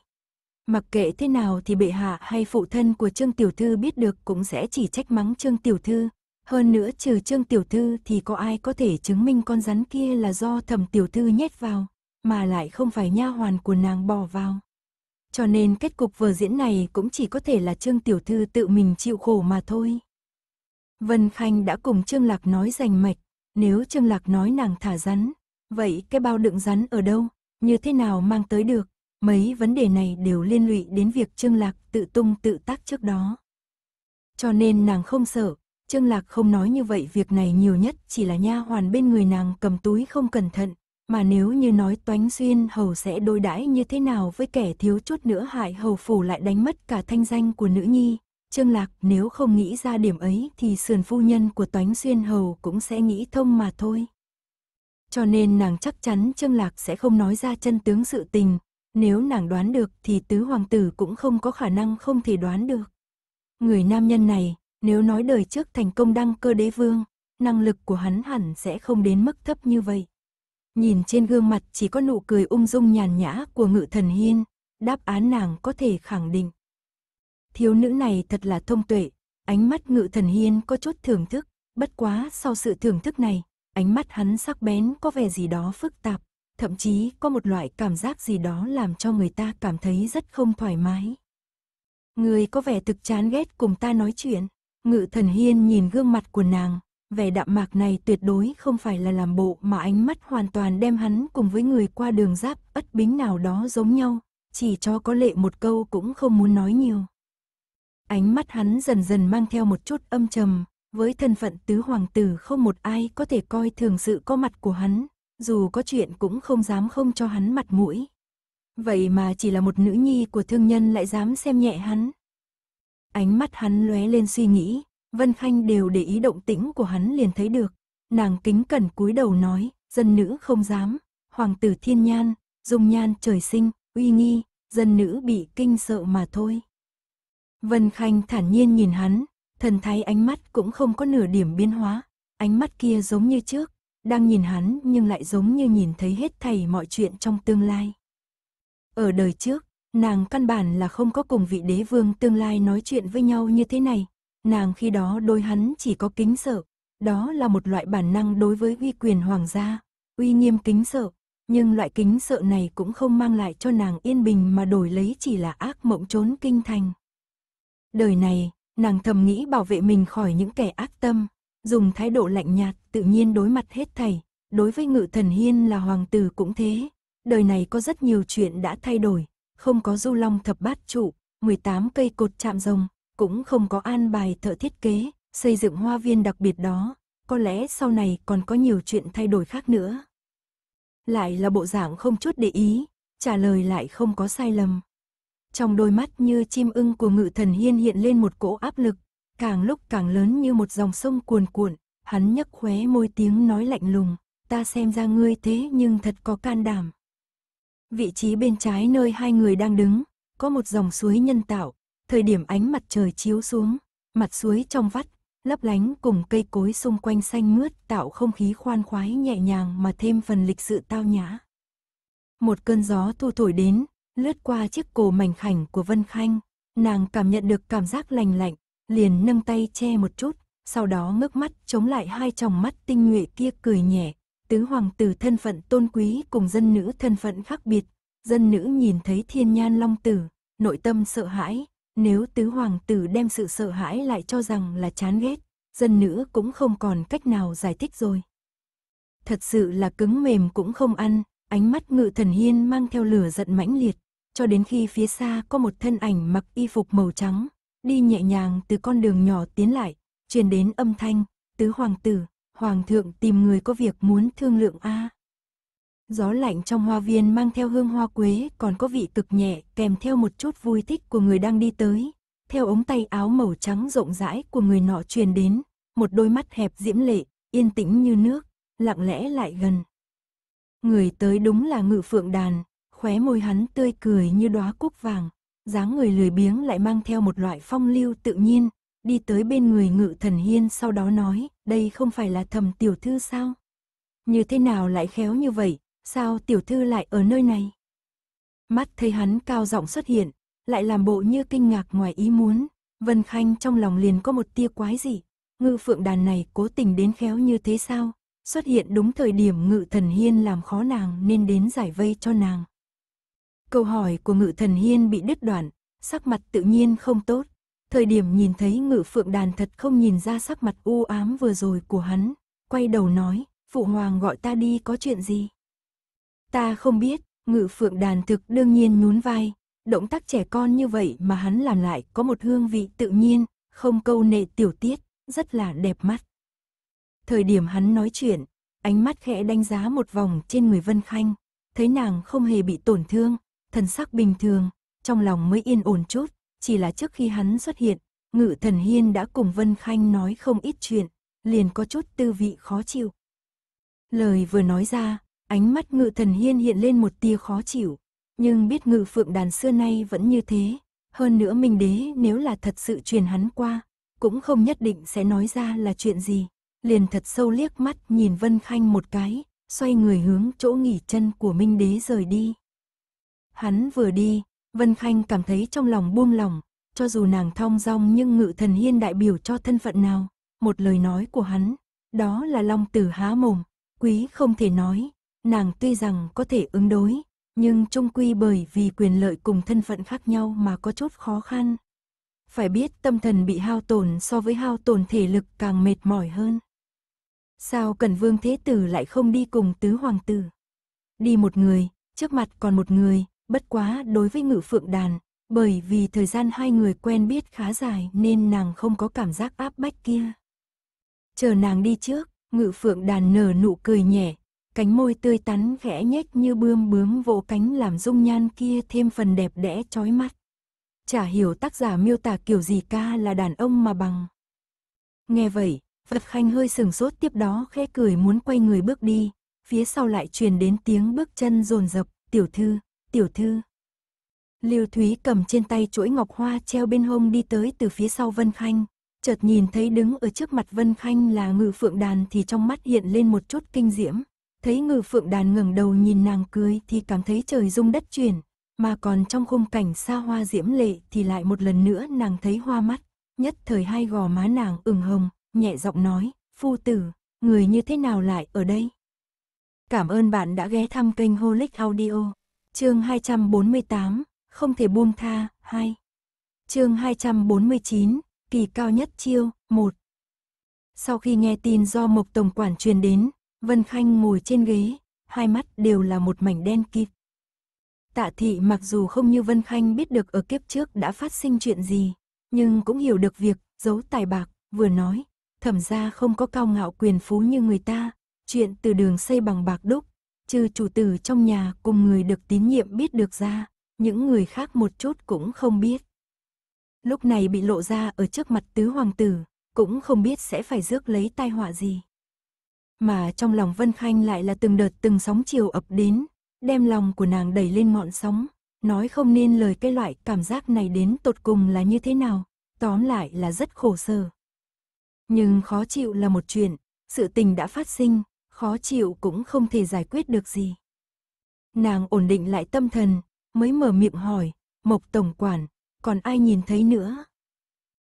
Mặc kệ thế nào thì bệ hạ hay phụ thân của Trương Tiểu Thư biết được cũng sẽ chỉ trách mắng Trương Tiểu Thư. Hơn nữa trừ Trương Tiểu Thư thì có ai có thể chứng minh con rắn kia là do thẩm Tiểu Thư nhét vào, mà lại không phải nha hoàn của nàng bỏ vào. Cho nên kết cục vở diễn này cũng chỉ có thể là Trương Tiểu Thư tự mình chịu khổ mà thôi. Vân Khanh đã cùng Trương Lạc nói rành mạch, nếu Trương Lạc nói nàng thả rắn, vậy cái bao đựng rắn ở đâu, như thế nào mang tới được? Mấy vấn đề này đều liên lụy đến việc Trương Lạc tự tung tự tác trước đó. Cho nên nàng không sợ, Trương Lạc không nói như vậy việc này nhiều nhất chỉ là nha hoàn bên người nàng cầm túi không cẩn thận, mà nếu như nói toánh xuyên hầu sẽ đối đãi như thế nào với kẻ thiếu chút nữa hại hầu phủ lại đánh mất cả thanh danh của nữ nhi. Trương Lạc nếu không nghĩ ra điểm ấy thì sườn phu nhân của toánh xuyên hầu cũng sẽ nghĩ thông mà thôi. Cho nên nàng chắc chắn Trương Lạc sẽ không nói ra chân tướng sự tình, nếu nàng đoán được thì tứ hoàng tử cũng không có khả năng không thể đoán được. Người nam nhân này, nếu nói đời trước thành công đăng cơ đế vương, năng lực của hắn hẳn sẽ không đến mức thấp như vậy. Nhìn trên gương mặt chỉ có nụ cười ung dung nhàn nhã của ngự thần hiên, đáp án nàng có thể khẳng định. Thiếu nữ này thật là thông tuệ, ánh mắt ngự thần hiên có chút thưởng thức, bất quá sau sự thưởng thức này, ánh mắt hắn sắc bén có vẻ gì đó phức tạp thậm chí có một loại cảm giác gì đó làm cho người ta cảm thấy rất không thoải mái. Người có vẻ thực chán ghét cùng ta nói chuyện, ngự thần hiên nhìn gương mặt của nàng, vẻ đạm mạc này tuyệt đối không phải là làm bộ mà ánh mắt hoàn toàn đem hắn cùng với người qua đường giáp ất bính nào đó giống nhau, chỉ cho có lệ một câu cũng không muốn nói nhiều. Ánh mắt hắn dần dần mang theo một chút âm trầm, với thân phận tứ hoàng tử không một ai có thể coi thường sự có mặt của hắn, dù có chuyện cũng không dám không cho hắn mặt mũi. Vậy mà chỉ là một nữ nhi của thương nhân lại dám xem nhẹ hắn. Ánh mắt hắn lóe lên suy nghĩ, Vân Khanh đều để ý động tĩnh của hắn liền thấy được. Nàng kính cẩn cúi đầu nói, dân nữ không dám, hoàng tử thiên nhan, dung nhan trời sinh, uy nghi, dân nữ bị kinh sợ mà thôi. Vân Khanh thản nhiên nhìn hắn, thần thái ánh mắt cũng không có nửa điểm biến hóa, ánh mắt kia giống như trước, đang nhìn hắn nhưng lại giống như nhìn thấy hết thầy mọi chuyện trong tương lai. Ở đời trước, nàng căn bản là không có cùng vị đế vương tương lai nói chuyện với nhau như thế này, nàng khi đó đối hắn chỉ có kính sợ, đó là một loại bản năng đối với uy quyền hoàng gia, uy nghiêm kính sợ, nhưng loại kính sợ này cũng không mang lại cho nàng yên bình mà đổi lấy chỉ là ác mộng trốn kinh thành. Đời này, nàng thầm nghĩ bảo vệ mình khỏi những kẻ ác tâm, dùng thái độ lạnh nhạt, tự nhiên đối mặt hết thầy đối với ngự thần hiên là hoàng tử cũng thế. Đời này có rất nhiều chuyện đã thay đổi, không có du long thập bát trụ, 18 cây cột chạm rồng, cũng không có an bài thợ thiết kế, xây dựng hoa viên đặc biệt đó, có lẽ sau này còn có nhiều chuyện thay đổi khác nữa. Lại là bộ dạng không chút để ý, trả lời lại không có sai lầm. Trong đôi mắt như chim ưng của ngự thần hiên hiện lên một cỗ áp lực, càng lúc càng lớn như một dòng sông cuồn cuộn, Hắn nhấc khóe môi tiếng nói lạnh lùng, ta xem ra ngươi thế nhưng thật có can đảm. Vị trí bên trái nơi hai người đang đứng, có một dòng suối nhân tạo, thời điểm ánh mặt trời chiếu xuống, mặt suối trong vắt, lấp lánh cùng cây cối xung quanh xanh mướt tạo không khí khoan khoái nhẹ nhàng mà thêm phần lịch sự tao nhã. Một cơn gió thu thổi đến, lướt qua chiếc cổ mảnh khảnh của Vân Khanh, nàng cảm nhận được cảm giác lành lạnh, liền nâng tay che một chút, sau đó ngước mắt chống lại hai tròng mắt tinh nhuệ kia cười nhẹ. Tứ hoàng tử thân phận tôn quý cùng dân nữ thân phận khác biệt, dân nữ nhìn thấy thiên nhan long tử, nội tâm sợ hãi, nếu tứ hoàng tử đem sự sợ hãi lại cho rằng là chán ghét, dân nữ cũng không còn cách nào giải thích rồi. Thật sự là cứng mềm cũng không ăn, ánh mắt ngự thần hiên mang theo lửa giận mãnh liệt, cho đến khi phía xa có một thân ảnh mặc y phục màu trắng, đi nhẹ nhàng từ con đường nhỏ tiến lại, truyền đến âm thanh, tứ hoàng tử, hoàng thượng tìm người có việc muốn thương lượng a. Gió lạnh trong hoa viên mang theo hương hoa quế, còn có vị cực nhẹ, kèm theo một chút vui thích của người đang đi tới. Theo ống tay áo màu trắng rộng rãi của người nọ truyền đến, một đôi mắt hẹp diễm lệ, yên tĩnh như nước, lặng lẽ lại gần. Người tới đúng là ngự phượng đàn, khóe môi hắn tươi cười như đóa cúc vàng, dáng người lười biếng lại mang theo một loại phong lưu tự nhiên, đi tới bên người ngự thần hiên sau đó nói, đây không phải là thầm tiểu thư sao? Như thế nào lại khéo như vậy, sao tiểu thư lại ở nơi này? Mắt thấy hắn cao giọng xuất hiện, lại làm bộ như kinh ngạc ngoài ý muốn, Vân Khanh trong lòng liền có một tia quái dị, ngự phượng đàn này cố tình đến khéo như thế sao? Xuất hiện đúng thời điểm ngự thần hiên làm khó nàng nên đến giải vây cho nàng. Câu hỏi của ngự thần hiên bị đứt đoạn, sắc mặt tự nhiên không tốt, Thời điểm nhìn thấy ngự phượng đàn thật không nhìn ra sắc mặt u ám vừa rồi của hắn, quay đầu nói, phụ hoàng gọi ta đi có chuyện gì? Ta không biết, ngự phượng đàn thực đương nhiên nhún vai, động tác trẻ con như vậy mà hắn làm lại có một hương vị tự nhiên, không câu nệ tiểu tiết, rất là đẹp mắt. Thời điểm hắn nói chuyện, ánh mắt khẽ đánh giá một vòng trên người Vân Khanh, thấy nàng không hề bị tổn thương, thần sắc bình thường, trong lòng mới yên ổn chút, chỉ là trước khi hắn xuất hiện, Ngự Thần Hiên đã cùng Vân Khanh nói không ít chuyện, liền có chút tư vị khó chịu. Lời vừa nói ra, ánh mắt Ngự Thần Hiên hiện lên một tia khó chịu, nhưng biết Ngự Phượng đàn xưa nay vẫn như thế, hơn nữa Minh Đế nếu là thật sự truyền hắn qua, cũng không nhất định sẽ nói ra là chuyện gì, liền thật sâu liếc mắt nhìn Vân Khanh một cái, xoay người hướng chỗ nghỉ chân của Minh Đế rời đi. Hắn vừa đi, Vân Khanh cảm thấy trong lòng buông lòng, cho dù nàng thong dong nhưng ngự thần hiên đại biểu cho thân phận nào, một lời nói của hắn, đó là long tử há mồm, quý không thể nói, nàng tuy rằng có thể ứng đối, nhưng trung quy bởi vì quyền lợi cùng thân phận khác nhau mà có chút khó khăn. Phải biết tâm thần bị hao tổn so với hao tổn thể lực càng mệt mỏi hơn. Sao cẩn Vương Thế Tử lại không đi cùng tứ hoàng tử? Đi một người, trước mặt còn một người, Bất quá đối với ngự phượng đàn, bởi vì thời gian hai người quen biết khá dài nên nàng không có cảm giác áp bách kia. Chờ nàng đi trước, ngự phượng đàn nở nụ cười nhẹ, cánh môi tươi tắn khẽ nhếch như bươm bướm vỗ cánh làm dung nhan kia thêm phần đẹp đẽ chói mắt. Chả hiểu tác giả miêu tả kiểu gì ca là đàn ông mà bằng. Nghe vậy, Vật Khanh hơi sừng sốt tiếp đó khẽ cười muốn quay người bước đi, phía sau lại truyền đến tiếng bước chân rồn rập, tiểu thư, tiểu thư. Liêu Thúy cầm trên tay chuỗi ngọc hoa treo bên hông đi tới từ phía sau Vân Khanh, chợt nhìn thấy đứng ở trước mặt Vân Khanh là Ngự Phượng Đàn thì trong mắt hiện lên một chút kinh diễm, thấy Ngự Phượng Đàn ngẩng đầu nhìn nàng cười thì cảm thấy trời rung đất chuyển, mà còn trong khung cảnh xa hoa diễm lệ thì lại một lần nữa nàng thấy hoa mắt, nhất thời hai gò má nàng ửng hồng, nhẹ giọng nói, "Phu tử, người như thế nào lại ở đây?" Cảm ơn bạn đã ghé thăm kênh Holic Audio. Chương 248, không thể buông tha, 2. Chương 249, kỳ cao nhất chiêu, 1. Sau khi nghe tin do Mộc tổng quản truyền đến, Vân Khanh ngồi trên ghế, hai mắt đều là một mảnh đen kịt. Tạ thị mặc dù không như Vân Khanh biết được ở kiếp trước đã phát sinh chuyện gì, nhưng cũng hiểu được việc giấu tài bạc, vừa nói, thẩm ra không có cao ngạo quyền phú như người ta, chuyện từ đường xây bằng bạc đúc, trừ chủ tử trong nhà cùng người được tín nhiệm biết được ra, những người khác một chút cũng không biết. Lúc này bị lộ ra ở trước mặt tứ hoàng tử, cũng không biết sẽ phải rước lấy tai họa gì. Mà trong lòng Vân Khanh lại là từng đợt từng sóng chiều ập đến, đem lòng của nàng đẩy lên ngọn sóng, nói không nên lời cái loại cảm giác này đến tột cùng là như thế nào, tóm lại là rất khổ sở. Nhưng khó chịu là một chuyện, sự tình đã phát sinh, khó chịu cũng không thể giải quyết được gì. Nàng ổn định lại tâm thần, mới mở miệng hỏi, Mộc Tổng Quản, còn ai nhìn thấy nữa?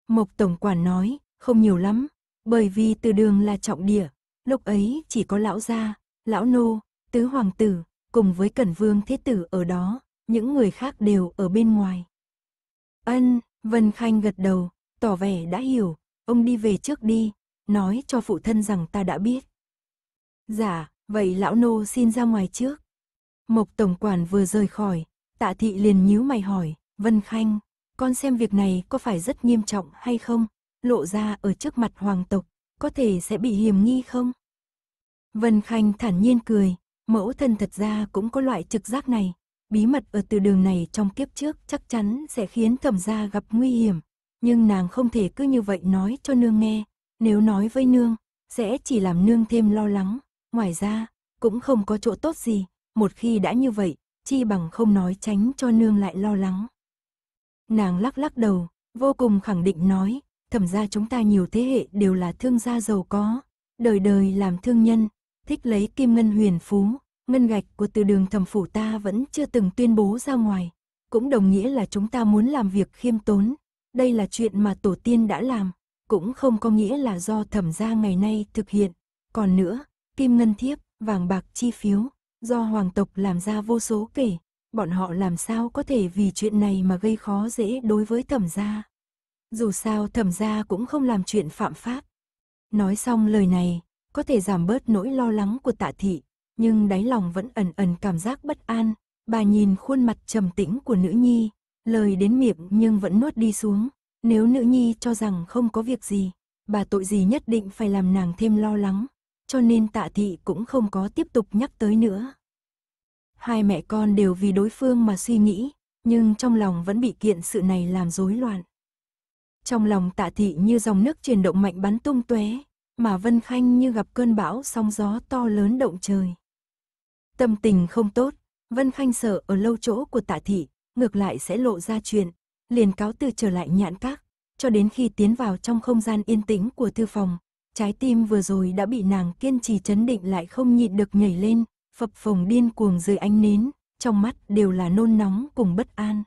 Mộc Tổng Quản nói, không nhiều lắm, bởi vì từ đường là trọng địa, lúc ấy chỉ có lão gia, lão nô, tứ hoàng tử, cùng với Cẩn Vương Thế Tử ở đó, những người khác đều ở bên ngoài. Ân, Vân Khanh gật đầu, tỏ vẻ đã hiểu, ông đi về trước đi, nói cho phụ thân rằng ta đã biết. Dạ, vậy lão nô xin ra ngoài trước. Mộc tổng quản vừa rời khỏi, tạ thị liền nhíu mày hỏi, Vân Khanh, con xem việc này có phải rất nghiêm trọng hay không? Lộ ra ở trước mặt hoàng tộc, có thể sẽ bị hiểm nghi không? Vân Khanh thản nhiên cười, mẫu thân thật ra cũng có loại trực giác này. Bí mật ở từ đường này trong kiếp trước chắc chắn sẽ khiến thẩm gia gặp nguy hiểm. Nhưng nàng không thể cứ như vậy nói cho nương nghe. Nếu nói với nương, sẽ chỉ làm nương thêm lo lắng. Ngoài ra, cũng không có chỗ tốt gì, một khi đã như vậy, chi bằng không nói tránh cho nương lại lo lắng. Nàng lắc lắc đầu, vô cùng khẳng định nói, thẩm ra chúng ta nhiều thế hệ đều là thương gia giàu có, đời đời làm thương nhân, thích lấy kim ngân huyền phú, ngân gạch của từ đường thẩm phủ ta vẫn chưa từng tuyên bố ra ngoài, cũng đồng nghĩa là chúng ta muốn làm việc khiêm tốn, đây là chuyện mà tổ tiên đã làm, cũng không có nghĩa là do thẩm gia ngày nay thực hiện, còn nữa, kim ngân thiếp, vàng bạc chi phiếu, do hoàng tộc làm ra vô số kể, bọn họ làm sao có thể vì chuyện này mà gây khó dễ đối với thẩm gia. Dù sao thẩm gia cũng không làm chuyện phạm pháp. Nói xong lời này, có thể giảm bớt nỗi lo lắng của tạ thị, nhưng đáy lòng vẫn ẩn ẩn cảm giác bất an. Bà nhìn khuôn mặt trầm tĩnh của nữ nhi, lời đến miệng nhưng vẫn nuốt đi xuống. Nếu nữ nhi cho rằng không có việc gì, bà tội gì nhất định phải làm nàng thêm lo lắng cho nên tạ thị cũng không có tiếp tục nhắc tới nữa. Hai mẹ con đều vì đối phương mà suy nghĩ, nhưng trong lòng vẫn bị kiện sự này làm rối loạn. Trong lòng tạ thị như dòng nước chuyển động mạnh bắn tung tóe, mà Vân Khanh như gặp cơn bão sóng gió to lớn động trời. Tâm tình không tốt, Vân Khanh sợ ở lâu chỗ của tạ thị, ngược lại sẽ lộ ra chuyện, liền cáo từ trở lại nhãn các, cho đến khi tiến vào trong không gian yên tĩnh của thư phòng, Trái tim vừa rồi đã bị nàng kiên trì chấn định lại không nhịn được nhảy lên, phập phồng điên cuồng dưới ánh nến, trong mắt đều là nôn nóng cùng bất an.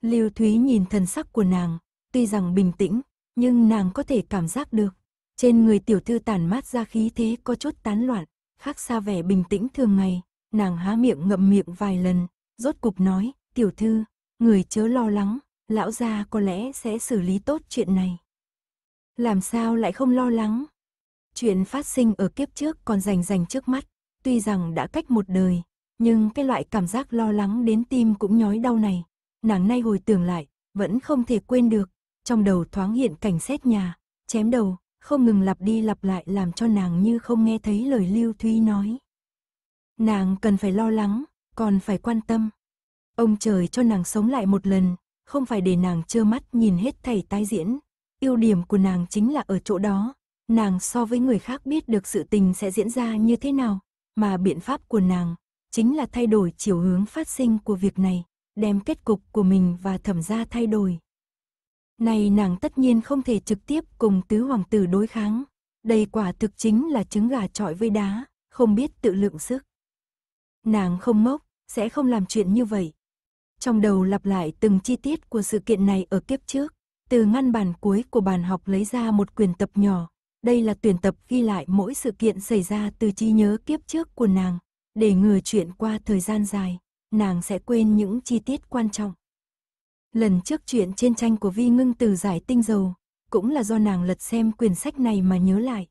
liêu Thúy nhìn thần sắc của nàng, tuy rằng bình tĩnh, nhưng nàng có thể cảm giác được. Trên người tiểu thư tàn mát ra khí thế có chút tán loạn, khác xa vẻ bình tĩnh thường ngày. Nàng há miệng ngậm miệng vài lần, rốt cục nói, tiểu thư, người chớ lo lắng, lão gia có lẽ sẽ xử lý tốt chuyện này làm sao lại không lo lắng. Chuyện phát sinh ở kiếp trước còn rành rành trước mắt, tuy rằng đã cách một đời, nhưng cái loại cảm giác lo lắng đến tim cũng nhói đau này, nàng nay hồi tưởng lại, vẫn không thể quên được, trong đầu thoáng hiện cảnh xét nhà, chém đầu, không ngừng lặp đi lặp lại làm cho nàng như không nghe thấy lời Lưu Thúy nói. Nàng cần phải lo lắng, còn phải quan tâm. Ông trời cho nàng sống lại một lần, không phải để nàng trơ mắt nhìn hết thầy tái diễn, Ưu điểm của nàng chính là ở chỗ đó, nàng so với người khác biết được sự tình sẽ diễn ra như thế nào, mà biện pháp của nàng chính là thay đổi chiều hướng phát sinh của việc này, đem kết cục của mình và thẩm gia thay đổi. Này nàng tất nhiên không thể trực tiếp cùng tứ hoàng tử đối kháng, đây quả thực chính là trứng gà trọi với đá, không biết tự lượng sức. Nàng không mốc, sẽ không làm chuyện như vậy. Trong đầu lặp lại từng chi tiết của sự kiện này ở kiếp trước từ ngăn bàn cuối của bàn học lấy ra một quyển tập nhỏ. Đây là tuyển tập ghi lại mỗi sự kiện xảy ra từ trí nhớ kiếp trước của nàng. Để ngừa chuyện qua thời gian dài, nàng sẽ quên những chi tiết quan trọng. Lần trước chuyện trên tranh của Vi Ngưng từ giải tinh dầu, cũng là do nàng lật xem quyển sách này mà nhớ lại.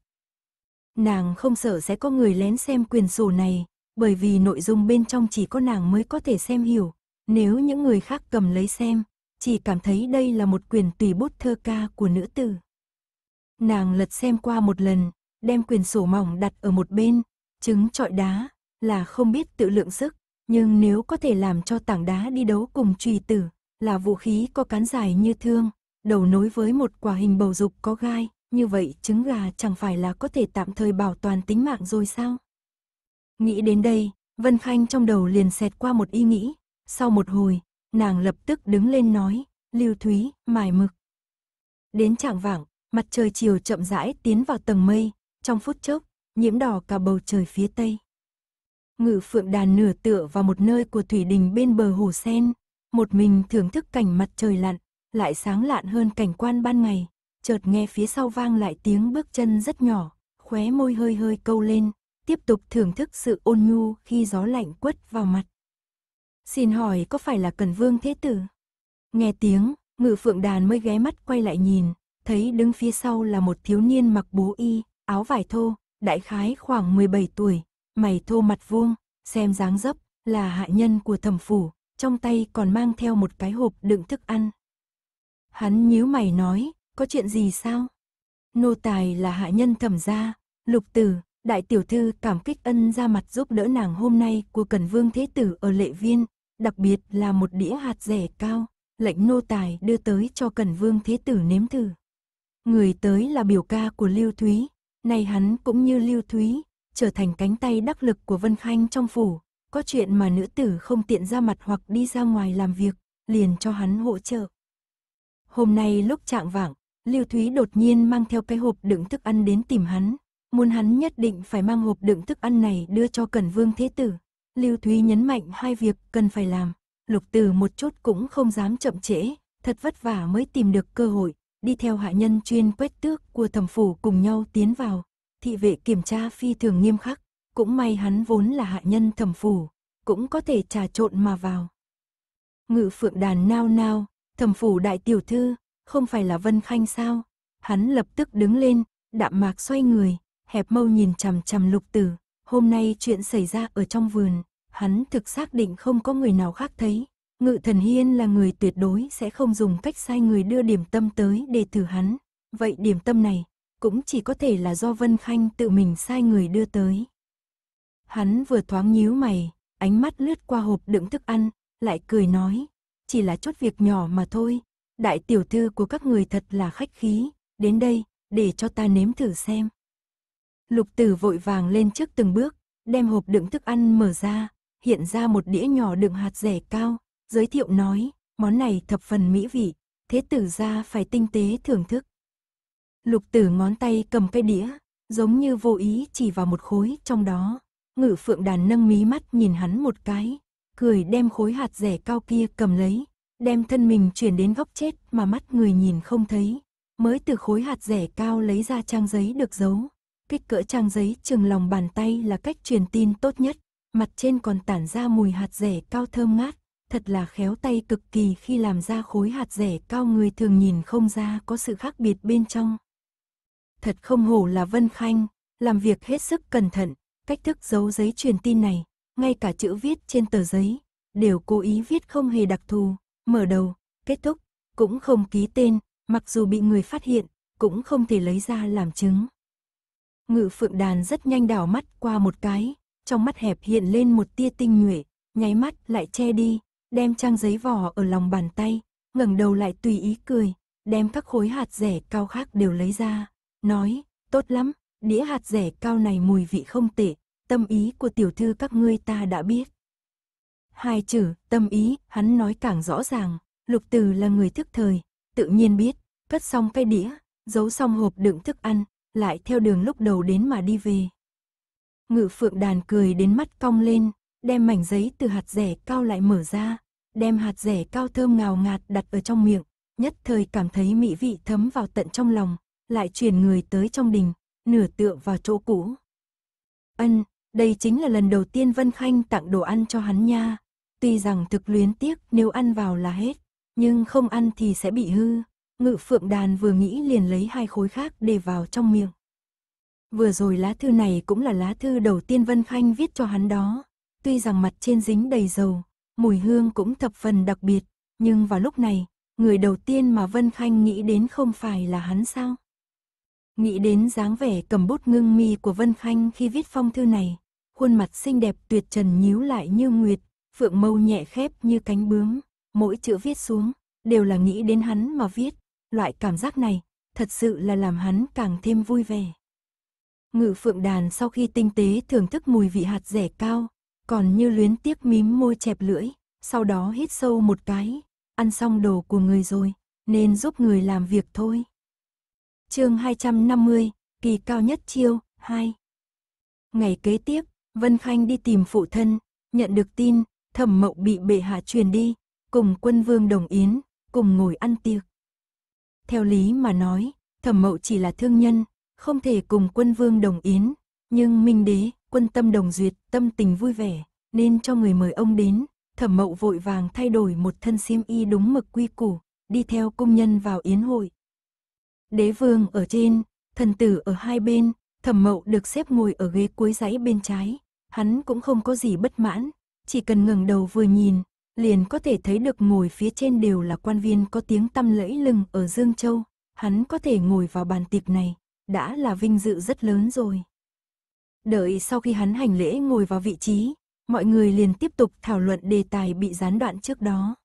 Nàng không sợ sẽ có người lén xem quyển sổ này, bởi vì nội dung bên trong chỉ có nàng mới có thể xem hiểu. Nếu những người khác cầm lấy xem, chỉ cảm thấy đây là một quyền tùy bút thơ ca của nữ tử. Nàng lật xem qua một lần, đem quyền sổ mỏng đặt ở một bên, chứng trọi đá, là không biết tự lượng sức, nhưng nếu có thể làm cho tảng đá đi đấu cùng trùy tử, là vũ khí có cán dài như thương, đầu nối với một quả hình bầu dục có gai, như vậy trứng gà chẳng phải là có thể tạm thời bảo toàn tính mạng rồi sao? Nghĩ đến đây, Vân Khanh trong đầu liền xẹt qua một ý nghĩ, sau một hồi, nàng lập tức đứng lên nói, lưu thúy, mài mực. Đến trạng vạng mặt trời chiều chậm rãi tiến vào tầng mây, trong phút chốc, nhiễm đỏ cả bầu trời phía tây. Ngự phượng đàn nửa tựa vào một nơi của thủy đình bên bờ hồ sen, một mình thưởng thức cảnh mặt trời lặn, lại sáng lạn hơn cảnh quan ban ngày, chợt nghe phía sau vang lại tiếng bước chân rất nhỏ, khóe môi hơi hơi câu lên, tiếp tục thưởng thức sự ôn nhu khi gió lạnh quất vào mặt. Xin hỏi có phải là Cần Vương Thế Tử? Nghe tiếng, ngự phượng đàn mới ghé mắt quay lại nhìn, thấy đứng phía sau là một thiếu niên mặc bố y, áo vải thô, đại khái khoảng 17 tuổi, mày thô mặt vuông, xem dáng dấp là hạ nhân của thẩm phủ, trong tay còn mang theo một cái hộp đựng thức ăn. Hắn nhíu mày nói, có chuyện gì sao? Nô tài là hạ nhân thẩm gia, lục tử, Đại tiểu thư cảm kích ân ra mặt giúp đỡ nàng hôm nay của Cần Vương Thế Tử ở Lệ Viên, đặc biệt là một đĩa hạt rẻ cao, lệnh nô tài đưa tới cho Cần Vương Thế Tử nếm thử. Người tới là biểu ca của Lưu Thúy, nay hắn cũng như Lưu Thúy, trở thành cánh tay đắc lực của Vân Khanh trong phủ, có chuyện mà nữ tử không tiện ra mặt hoặc đi ra ngoài làm việc, liền cho hắn hỗ trợ. Hôm nay lúc trạng vạng, Lưu Thúy đột nhiên mang theo cái hộp đựng thức ăn đến tìm hắn, muốn hắn nhất định phải mang hộp đựng thức ăn này đưa cho Cẩn Vương Thế Tử. Lưu Thúy nhấn mạnh hai việc cần phải làm, lục từ một chút cũng không dám chậm trễ, thật vất vả mới tìm được cơ hội, đi theo hạ nhân chuyên quét tước của thẩm phủ cùng nhau tiến vào. Thị vệ kiểm tra phi thường nghiêm khắc, cũng may hắn vốn là hạ nhân thẩm phủ, cũng có thể trà trộn mà vào. Ngự phượng đàn nao nao, thẩm phủ đại tiểu thư, không phải là Vân Khanh sao? Hắn lập tức đứng lên, đạm mạc xoay người, hẹp mâu nhìn chằm chằm lục tử, hôm nay chuyện xảy ra ở trong vườn, hắn thực xác định không có người nào khác thấy. Ngự thần hiên là người tuyệt đối sẽ không dùng cách sai người đưa điểm tâm tới để thử hắn. Vậy điểm tâm này cũng chỉ có thể là do Vân Khanh tự mình sai người đưa tới. Hắn vừa thoáng nhíu mày, ánh mắt lướt qua hộp đựng thức ăn, lại cười nói, chỉ là chút việc nhỏ mà thôi. Đại tiểu thư của các người thật là khách khí, đến đây, để cho ta nếm thử xem. Lục Tử vội vàng lên trước từng bước, đem hộp đựng thức ăn mở ra, hiện ra một đĩa nhỏ đựng hạt rẻ cao, giới thiệu nói, món này thập phần mỹ vị, thế tử ra phải tinh tế thưởng thức. Lục Tử ngón tay cầm cái đĩa, giống như vô ý chỉ vào một khối trong đó. Ngự Phượng Đàn nâng mí mắt nhìn hắn một cái, cười đem khối hạt rẻ cao kia cầm lấy, đem thân mình chuyển đến góc chết mà mắt người nhìn không thấy, mới từ khối hạt rẻ cao lấy ra trang giấy được giấu, kích cỡ trang giấy chừng lòng bàn tay là cách truyền tin tốt nhất, mặt trên còn tản ra mùi hạt rẻ cao thơm ngát, thật là khéo tay cực kỳ khi làm ra khối hạt rẻ cao người thường nhìn không ra có sự khác biệt bên trong. Thật không hổ là Vân Khanh, làm việc hết sức cẩn thận, cách thức giấu giấy truyền tin này, ngay cả chữ viết trên tờ giấy, đều cố ý viết không hề đặc thù, mở đầu, kết thúc, cũng không ký tên, mặc dù bị người phát hiện, cũng không thể lấy ra làm chứng. Ngự phượng đàn rất nhanh đảo mắt qua một cái, trong mắt hẹp hiện lên một tia tinh nhuệ, nháy mắt lại che đi, đem trang giấy vỏ ở lòng bàn tay, ngẩng đầu lại tùy ý cười, đem các khối hạt rẻ cao khác đều lấy ra, nói, tốt lắm, đĩa hạt rẻ cao này mùi vị không tệ, tâm ý của tiểu thư các ngươi ta đã biết. Hai chữ, tâm ý, hắn nói càng rõ ràng, lục từ là người thức thời, tự nhiên biết, cất xong cái đĩa, giấu xong hộp đựng thức ăn, lại theo đường lúc đầu đến mà đi về. Ngự phượng đàn cười đến mắt cong lên, đem mảnh giấy từ hạt rẻ cao lại mở ra, đem hạt rẻ cao thơm ngào ngạt đặt ở trong miệng, nhất thời cảm thấy mỹ vị thấm vào tận trong lòng, lại chuyển người tới trong đình, nửa tựa vào chỗ cũ. Ân, đây chính là lần đầu tiên Vân Khanh tặng đồ ăn cho hắn nha. Tuy rằng thực luyến tiếc nếu ăn vào là hết, nhưng không ăn thì sẽ bị hư. Ngự phượng đàn vừa nghĩ liền lấy hai khối khác để vào trong miệng. Vừa rồi lá thư này cũng là lá thư đầu tiên Vân Khanh viết cho hắn đó. Tuy rằng mặt trên dính đầy dầu, mùi hương cũng thập phần đặc biệt, nhưng vào lúc này, người đầu tiên mà Vân Khanh nghĩ đến không phải là hắn sao? Nghĩ đến dáng vẻ cầm bút ngưng mi của Vân Khanh khi viết phong thư này, khuôn mặt xinh đẹp tuyệt trần nhíu lại như nguyệt, phượng mâu nhẹ khép như cánh bướm, mỗi chữ viết xuống, đều là nghĩ đến hắn mà viết, loại cảm giác này thật sự là làm hắn càng thêm vui vẻ. Ngự phượng đàn sau khi tinh tế thưởng thức mùi vị hạt rẻ cao, còn như luyến tiếc mím môi chẹp lưỡi, sau đó hít sâu một cái, ăn xong đồ của người rồi, nên giúp người làm việc thôi. chương 250, kỳ cao nhất chiêu, 2. Ngày kế tiếp, Vân Khanh đi tìm phụ thân, nhận được tin, thẩm mộng bị bệ hạ truyền đi, cùng quân vương Đồng Yến, cùng ngồi ăn tiệc. Theo lý mà nói, thẩm mậu chỉ là thương nhân, không thể cùng quân vương đồng yến, nhưng minh đế, quân tâm đồng duyệt, tâm tình vui vẻ, nên cho người mời ông đến. Thẩm mậu vội vàng thay đổi một thân xiêm y đúng mực quy củ, đi theo công nhân vào yến hội. Đế vương ở trên, thần tử ở hai bên, thẩm mậu được xếp ngồi ở ghế cuối dãy bên trái. Hắn cũng không có gì bất mãn, chỉ cần ngẩng đầu vừa nhìn, liền có thể thấy được ngồi phía trên đều là quan viên có tiếng tăm lẫy lừng ở Dương Châu, hắn có thể ngồi vào bàn tiệc này, đã là vinh dự rất lớn rồi. Đợi sau khi hắn hành lễ ngồi vào vị trí, mọi người liền tiếp tục thảo luận đề tài bị gián đoạn trước đó.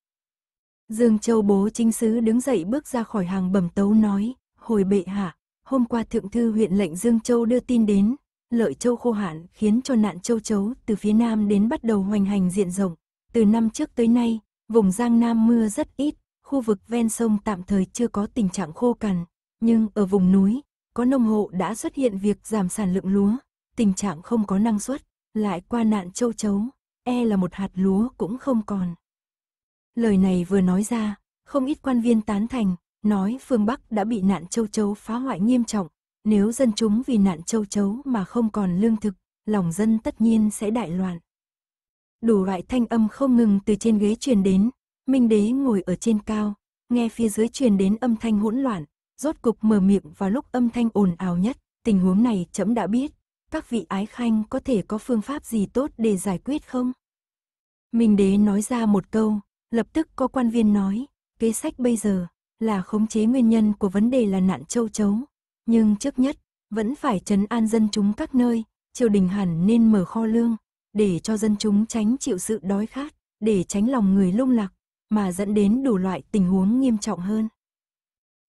Dương Châu bố chính sứ đứng dậy bước ra khỏi hàng bẩm tấu nói, hồi bệ hạ, hôm qua thượng thư huyện lệnh Dương Châu đưa tin đến, lợi châu khô hạn khiến cho nạn châu chấu từ phía nam đến bắt đầu hoành hành diện rộng, từ năm trước tới nay, vùng Giang Nam mưa rất ít, khu vực ven sông tạm thời chưa có tình trạng khô cằn, nhưng ở vùng núi, có nông hộ đã xuất hiện việc giảm sản lượng lúa, tình trạng không có năng suất, lại qua nạn châu chấu, e là một hạt lúa cũng không còn. Lời này vừa nói ra, không ít quan viên tán thành, nói phương Bắc đã bị nạn châu chấu phá hoại nghiêm trọng, nếu dân chúng vì nạn châu chấu mà không còn lương thực, lòng dân tất nhiên sẽ đại loạn đủ loại thanh âm không ngừng từ trên ghế truyền đến, Minh Đế ngồi ở trên cao, nghe phía dưới truyền đến âm thanh hỗn loạn, rốt cục mở miệng vào lúc âm thanh ồn ào nhất, tình huống này trẫm đã biết, các vị ái khanh có thể có phương pháp gì tốt để giải quyết không? Minh Đế nói ra một câu, lập tức có quan viên nói, kế sách bây giờ là khống chế nguyên nhân của vấn đề là nạn châu chấu, nhưng trước nhất vẫn phải trấn an dân chúng các nơi, triều đình hẳn nên mở kho lương, để cho dân chúng tránh chịu sự đói khát, để tránh lòng người lung lạc, mà dẫn đến đủ loại tình huống nghiêm trọng hơn.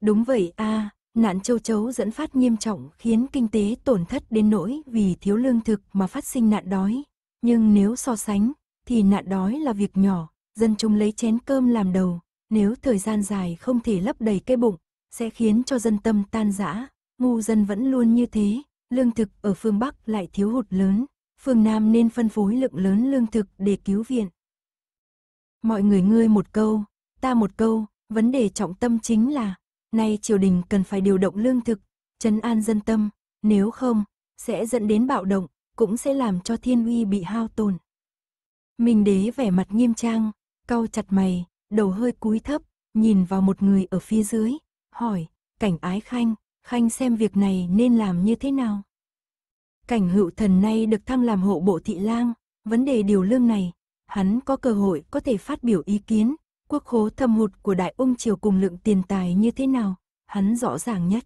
Đúng vậy a, à, nạn châu chấu dẫn phát nghiêm trọng khiến kinh tế tổn thất đến nỗi vì thiếu lương thực mà phát sinh nạn đói, nhưng nếu so sánh thì nạn đói là việc nhỏ, dân chúng lấy chén cơm làm đầu, nếu thời gian dài không thể lấp đầy cái bụng, sẽ khiến cho dân tâm tan rã, ngu dân vẫn luôn như thế, lương thực ở phương Bắc lại thiếu hụt lớn, phương Nam nên phân phối lượng lớn lương thực để cứu viện. Mọi người ngươi một câu, ta một câu, vấn đề trọng tâm chính là, nay triều đình cần phải điều động lương thực, trấn an dân tâm, nếu không, sẽ dẫn đến bạo động, cũng sẽ làm cho thiên uy bị hao tổn. Minh đế vẻ mặt nghiêm trang, cau chặt mày, đầu hơi cúi thấp, nhìn vào một người ở phía dưới, hỏi, cảnh ái khanh, khanh xem việc này nên làm như thế nào? Cảnh hữu thần nay được thăng làm hộ bộ thị lang, vấn đề điều lương này, hắn có cơ hội có thể phát biểu ý kiến, quốc khố thâm hụt của đại ung triều cùng lượng tiền tài như thế nào, hắn rõ ràng nhất.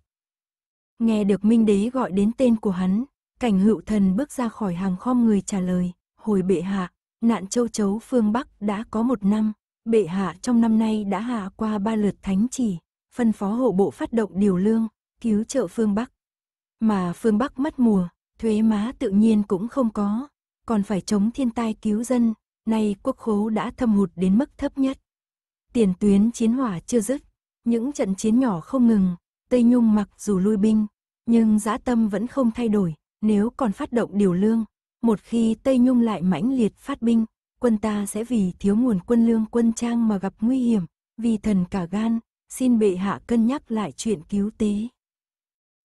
Nghe được Minh Đế gọi đến tên của hắn, cảnh hữu thần bước ra khỏi hàng khom người trả lời, hồi bệ hạ, nạn châu chấu phương Bắc đã có một năm, bệ hạ trong năm nay đã hạ qua ba lượt thánh chỉ, phân phó hộ bộ phát động điều lương, cứu trợ phương Bắc. Mà phương Bắc mất mùa, thuế má tự nhiên cũng không có, còn phải chống thiên tai cứu dân, nay quốc khố đã thâm hụt đến mức thấp nhất. Tiền tuyến chiến hỏa chưa dứt, những trận chiến nhỏ không ngừng, Tây Nhung mặc dù lui binh, nhưng dã tâm vẫn không thay đổi, nếu còn phát động điều lương, một khi Tây Nhung lại mãnh liệt phát binh, quân ta sẽ vì thiếu nguồn quân lương quân trang mà gặp nguy hiểm, vì thần cả gan, xin bệ hạ cân nhắc lại chuyện cứu tế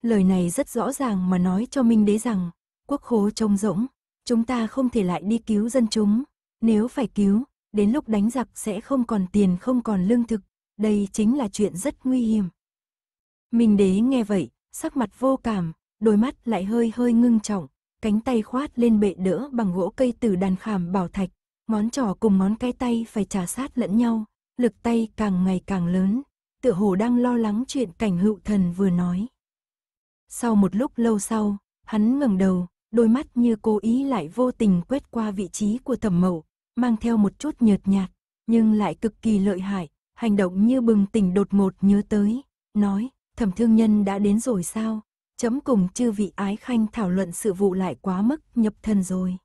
lời này rất rõ ràng mà nói cho Minh Đế rằng, quốc khố trông rỗng, chúng ta không thể lại đi cứu dân chúng, nếu phải cứu, đến lúc đánh giặc sẽ không còn tiền không còn lương thực, đây chính là chuyện rất nguy hiểm. Minh Đế nghe vậy, sắc mặt vô cảm, đôi mắt lại hơi hơi ngưng trọng, cánh tay khoát lên bệ đỡ bằng gỗ cây từ đàn khảm bảo thạch, ngón trỏ cùng ngón cái tay phải trà sát lẫn nhau, lực tay càng ngày càng lớn, tựa hồ đang lo lắng chuyện cảnh hữu thần vừa nói. Sau một lúc lâu sau, hắn ngẩng đầu, đôi mắt như cố ý lại vô tình quét qua vị trí của thẩm mẫu, mang theo một chút nhợt nhạt, nhưng lại cực kỳ lợi hại, hành động như bừng tỉnh đột ngột nhớ tới, nói, thẩm thương nhân đã đến rồi sao? Chấm cùng chư vị ái khanh thảo luận sự vụ lại quá mức nhập thần rồi.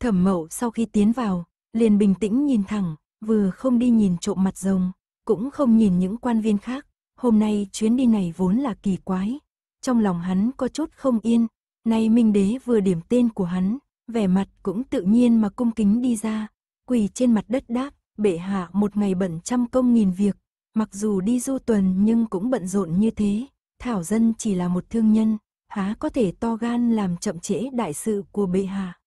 Thẩm mẫu sau khi tiến vào, liền bình tĩnh nhìn thẳng, vừa không đi nhìn trộm mặt rồng, cũng không nhìn những quan viên khác. Hôm nay chuyến đi này vốn là kỳ quái, trong lòng hắn có chút không yên, nay Minh Đế vừa điểm tên của hắn, vẻ mặt cũng tự nhiên mà cung kính đi ra, quỳ trên mặt đất đáp, bệ hạ một ngày bận trăm công nghìn việc, mặc dù đi du tuần nhưng cũng bận rộn như thế, Thảo Dân chỉ là một thương nhân, há có thể to gan làm chậm trễ đại sự của bệ hạ.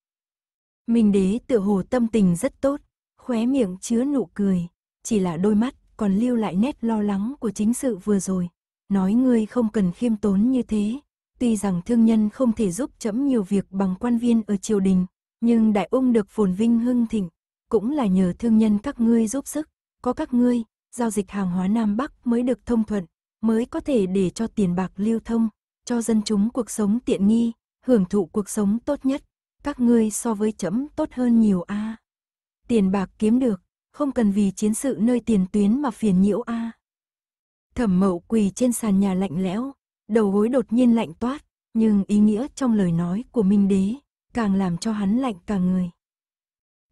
Minh Đế tự hồ tâm tình rất tốt, khóe miệng chứa nụ cười, chỉ là đôi mắt còn lưu lại nét lo lắng của chính sự vừa rồi, nói ngươi không cần khiêm tốn như thế. Tuy rằng thương nhân không thể giúp chấm nhiều việc bằng quan viên ở triều đình, nhưng đại ung được phồn vinh hưng thịnh, cũng là nhờ thương nhân các ngươi giúp sức, có các ngươi, giao dịch hàng hóa Nam Bắc mới được thông thuận, mới có thể để cho tiền bạc lưu thông, cho dân chúng cuộc sống tiện nghi, hưởng thụ cuộc sống tốt nhất, các ngươi so với chấm tốt hơn nhiều a. À. Tiền bạc kiếm được, không cần vì chiến sự nơi tiền tuyến mà phiền nhiễu a. À. Thẩm mậu quỳ trên sàn nhà lạnh lẽo, đầu gối đột nhiên lạnh toát, nhưng ý nghĩa trong lời nói của Minh Đế càng làm cho hắn lạnh cả người.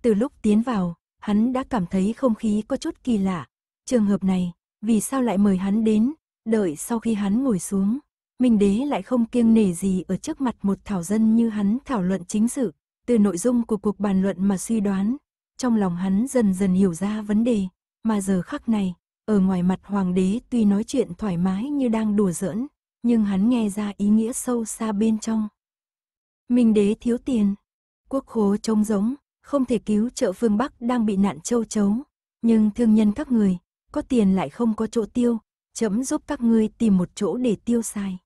Từ lúc tiến vào, hắn đã cảm thấy không khí có chút kỳ lạ. Trường hợp này, vì sao lại mời hắn đến, đợi sau khi hắn ngồi xuống, Minh Đế lại không kiêng nể gì ở trước mặt một thảo dân như hắn thảo luận chính sự, từ nội dung của cuộc bàn luận mà suy đoán, trong lòng hắn dần dần hiểu ra vấn đề, mà giờ khắc này, ở ngoài mặt hoàng đế tuy nói chuyện thoải mái như đang đùa giỡn, nhưng hắn nghe ra ý nghĩa sâu xa bên trong. Minh đế thiếu tiền, quốc khố trông giống không thể cứu trợ phương Bắc đang bị nạn châu chấu, nhưng thương nhân các người, có tiền lại không có chỗ tiêu, chấm giúp các ngươi tìm một chỗ để tiêu xài.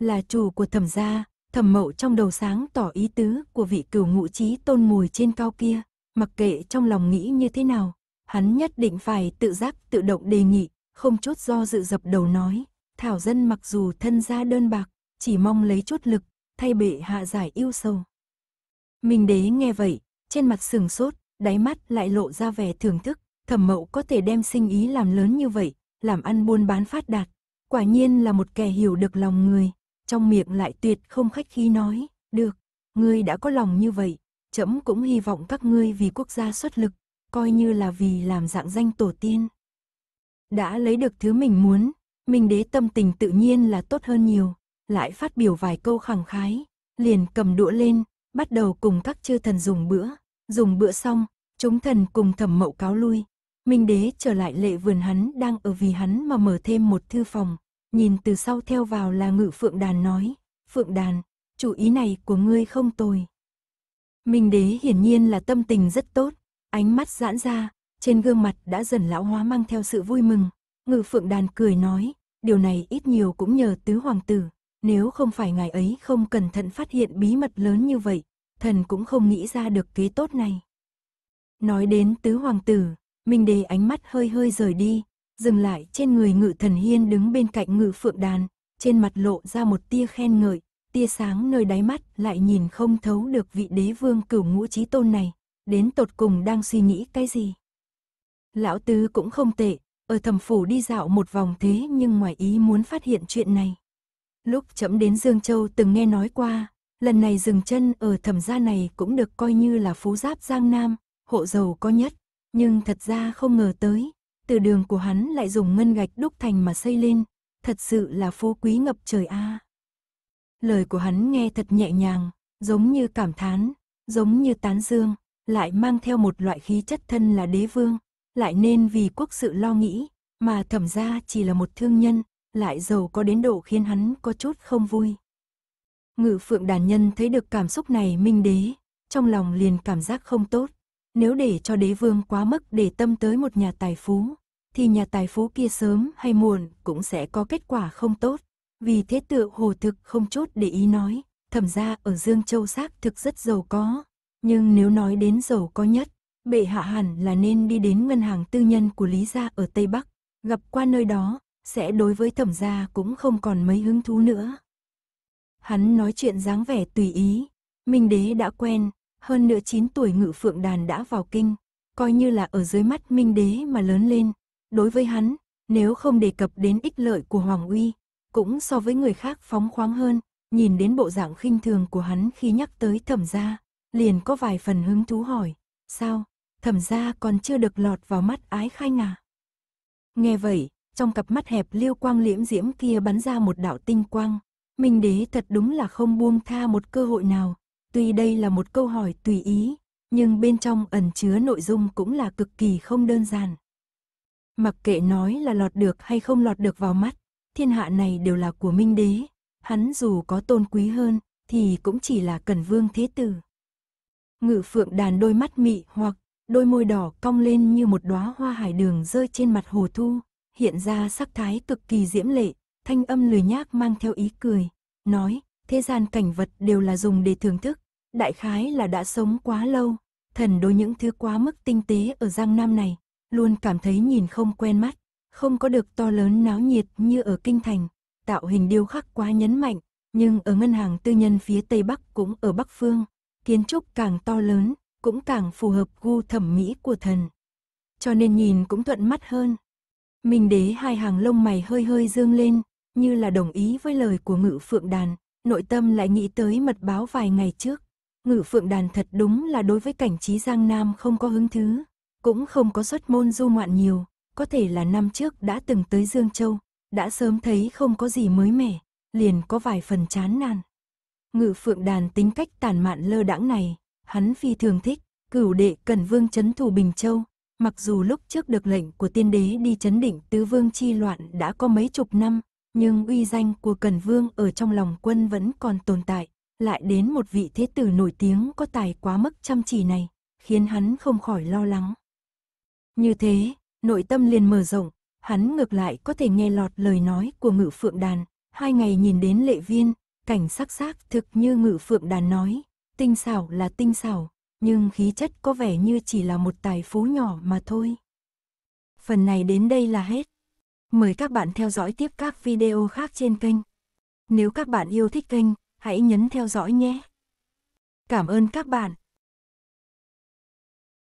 Là chủ của thẩm gia, thẩm mậu trong đầu sáng tỏ ý tứ của vị cửu ngũ trí tôn mùi trên cao kia, mặc kệ trong lòng nghĩ như thế nào, hắn nhất định phải tự giác tự động đề nghị, không chút do dự dập đầu nói. Thảo dân mặc dù thân gia đơn bạc, chỉ mong lấy chút lực, thay bệ hạ giải yêu sâu. Minh đế nghe vậy, trên mặt sừng sốt, đáy mắt lại lộ ra vẻ thưởng thức, thẩm mậu có thể đem sinh ý làm lớn như vậy, làm ăn buôn bán phát đạt. Quả nhiên là một kẻ hiểu được lòng người, trong miệng lại tuyệt không khách khí nói, được, ngươi đã có lòng như vậy, trẫm cũng hy vọng các ngươi vì quốc gia xuất lực, coi như là vì làm dạng danh tổ tiên. Đã lấy được thứ mình muốn, Minh Đế tâm tình tự nhiên là tốt hơn nhiều, lại phát biểu vài câu khẳng khái, liền cầm đũa lên, bắt đầu cùng các chư thần dùng bữa, dùng bữa xong, chúng thần cùng thẩm mậu cáo lui. Minh Đế trở lại lệ vườn hắn đang ở vì hắn mà mở thêm một thư phòng, nhìn từ sau theo vào là ngự Phượng Đàn nói, Phượng Đàn, chủ ý này của ngươi không tồi. Minh Đế hiển nhiên là tâm tình rất tốt, Ánh mắt giãn ra, trên gương mặt đã dần lão hóa mang theo sự vui mừng. Ngự phượng đàn cười nói, điều này ít nhiều cũng nhờ tứ hoàng tử. Nếu không phải ngài ấy không cẩn thận phát hiện bí mật lớn như vậy, thần cũng không nghĩ ra được kế tốt này. Nói đến tứ hoàng tử, Minh Đề ánh mắt hơi hơi rời đi, dừng lại trên người ngự thần hiên đứng bên cạnh ngự phượng đàn, trên mặt lộ ra một tia khen ngợi, tia sáng nơi đáy mắt lại nhìn không thấu được vị đế vương cửu ngũ trí tôn này, đến tột cùng đang suy nghĩ cái gì. Lão Tứ cũng không tệ, ở thầm phủ đi dạo một vòng thế nhưng ngoài ý muốn phát hiện chuyện này. Lúc chấm đến Dương Châu từng nghe nói qua, lần này dừng chân ở thầm gia này cũng được coi như là phú giáp Giang Nam, hộ giàu có nhất, nhưng thật ra không ngờ tới, từ đường của hắn lại dùng ngân gạch đúc thành mà xây lên, thật sự là phú quý ngập trời a. Lời của hắn nghe thật nhẹ nhàng, giống như cảm thán, giống như tán dương, lại mang theo một loại khí chất thân là đế vương, lại nên vì quốc sự lo nghĩ, mà thẩm ra chỉ là một thương nhân, lại giàu có đến độ khiến hắn có chút không vui. Ngự phượng đàn nhân thấy được cảm xúc này minh đế, trong lòng liền cảm giác không tốt. Nếu để cho đế vương quá mức để tâm tới một nhà tài phú, thì nhà tài phú kia sớm hay muộn cũng sẽ có kết quả không tốt. Vì thế tự hồ thực không chút để ý nói, thẩm ra ở Dương Châu xác thực rất giàu có, nhưng nếu nói đến giàu có nhất, bệ hạ hẳn là nên đi đến ngân hàng tư nhân của Lý Gia ở Tây Bắc, gặp qua nơi đó, sẽ đối với thẩm gia cũng không còn mấy hứng thú nữa. Hắn nói chuyện dáng vẻ tùy ý, Minh Đế đã quen, hơn nữa 9 tuổi ngự phượng đàn đã vào kinh, coi như là ở dưới mắt Minh Đế mà lớn lên. Đối với hắn, nếu không đề cập đến ích lợi của Hoàng Uy, cũng so với người khác phóng khoáng hơn, nhìn đến bộ dạng khinh thường của hắn khi nhắc tới thẩm gia, liền có vài phần hứng thú hỏi, sao, thẩm ra còn chưa được lọt vào mắt ái khanh à? Nghe vậy, trong cặp mắt hẹp liêu quang liễm diễm kia bắn ra một đạo tinh quang, Minh đế thật đúng là không buông tha một cơ hội nào, tuy đây là một câu hỏi tùy ý, nhưng bên trong ẩn chứa nội dung cũng là cực kỳ không đơn giản. Mặc kệ nói là lọt được hay không lọt được vào mắt, thiên hạ này đều là của Minh đế, hắn dù có tôn quý hơn thì cũng chỉ là Cần Vương Thế Tử ngự phượng đàn đôi mắt mị hoặc, đôi môi đỏ cong lên như một đóa hoa hải đường rơi trên mặt hồ thu, hiện ra sắc thái cực kỳ diễm lệ, thanh âm lười nhác mang theo ý cười, nói, thế gian cảnh vật đều là dùng để thưởng thức, đại khái là đã sống quá lâu, thần đối những thứ quá mức tinh tế ở Giang Nam này, luôn cảm thấy nhìn không quen mắt, không có được to lớn náo nhiệt như ở Kinh Thành, tạo hình điêu khắc quá nhấn mạnh, nhưng ở ngân hàng tư nhân phía Tây Bắc cũng ở Bắc Phương, kiến trúc càng to lớn, cũng càng phù hợp gu thẩm mỹ của thần. Cho nên nhìn cũng thuận mắt hơn. Minh đế hai hàng lông mày hơi hơi dương lên, như là đồng ý với lời của ngự phượng đàn, nội tâm lại nghĩ tới mật báo vài ngày trước. Ngự phượng đàn thật đúng là đối với cảnh trí Giang Nam không có hứng thứ, cũng không có xuất môn du ngoạn nhiều, có thể là năm trước đã từng tới Dương Châu, đã sớm thấy không có gì mới mẻ, liền có vài phần chán nản. Ngự phượng đàn tính cách tàn mạn lơ đãng này, hắn phi thường thích, cửu đệ cần vương chấn thủ Bình Châu. Mặc dù lúc trước được lệnh của tiên đế đi chấn định tứ vương chi loạn đã có mấy chục năm, nhưng uy danh của Cần Vương ở trong lòng quân vẫn còn tồn tại, lại đến một vị thế tử nổi tiếng có tài quá mức chăm chỉ này, khiến hắn không khỏi lo lắng. Như thế, nội tâm liền mở rộng, hắn ngược lại có thể nghe lọt lời nói của ngự phượng đàn, hai ngày nhìn đến lệ viên, cảnh sắc sắc thực như ngự phượng đàn nói, tinh xảo là tinh xảo, nhưng khí chất có vẻ như chỉ là một tài phú nhỏ mà thôi. Phần này đến đây là hết. Mời các bạn theo dõi tiếp các video khác trên kênh. Nếu các bạn yêu thích kênh, hãy nhấn theo dõi nhé. Cảm ơn các bạn.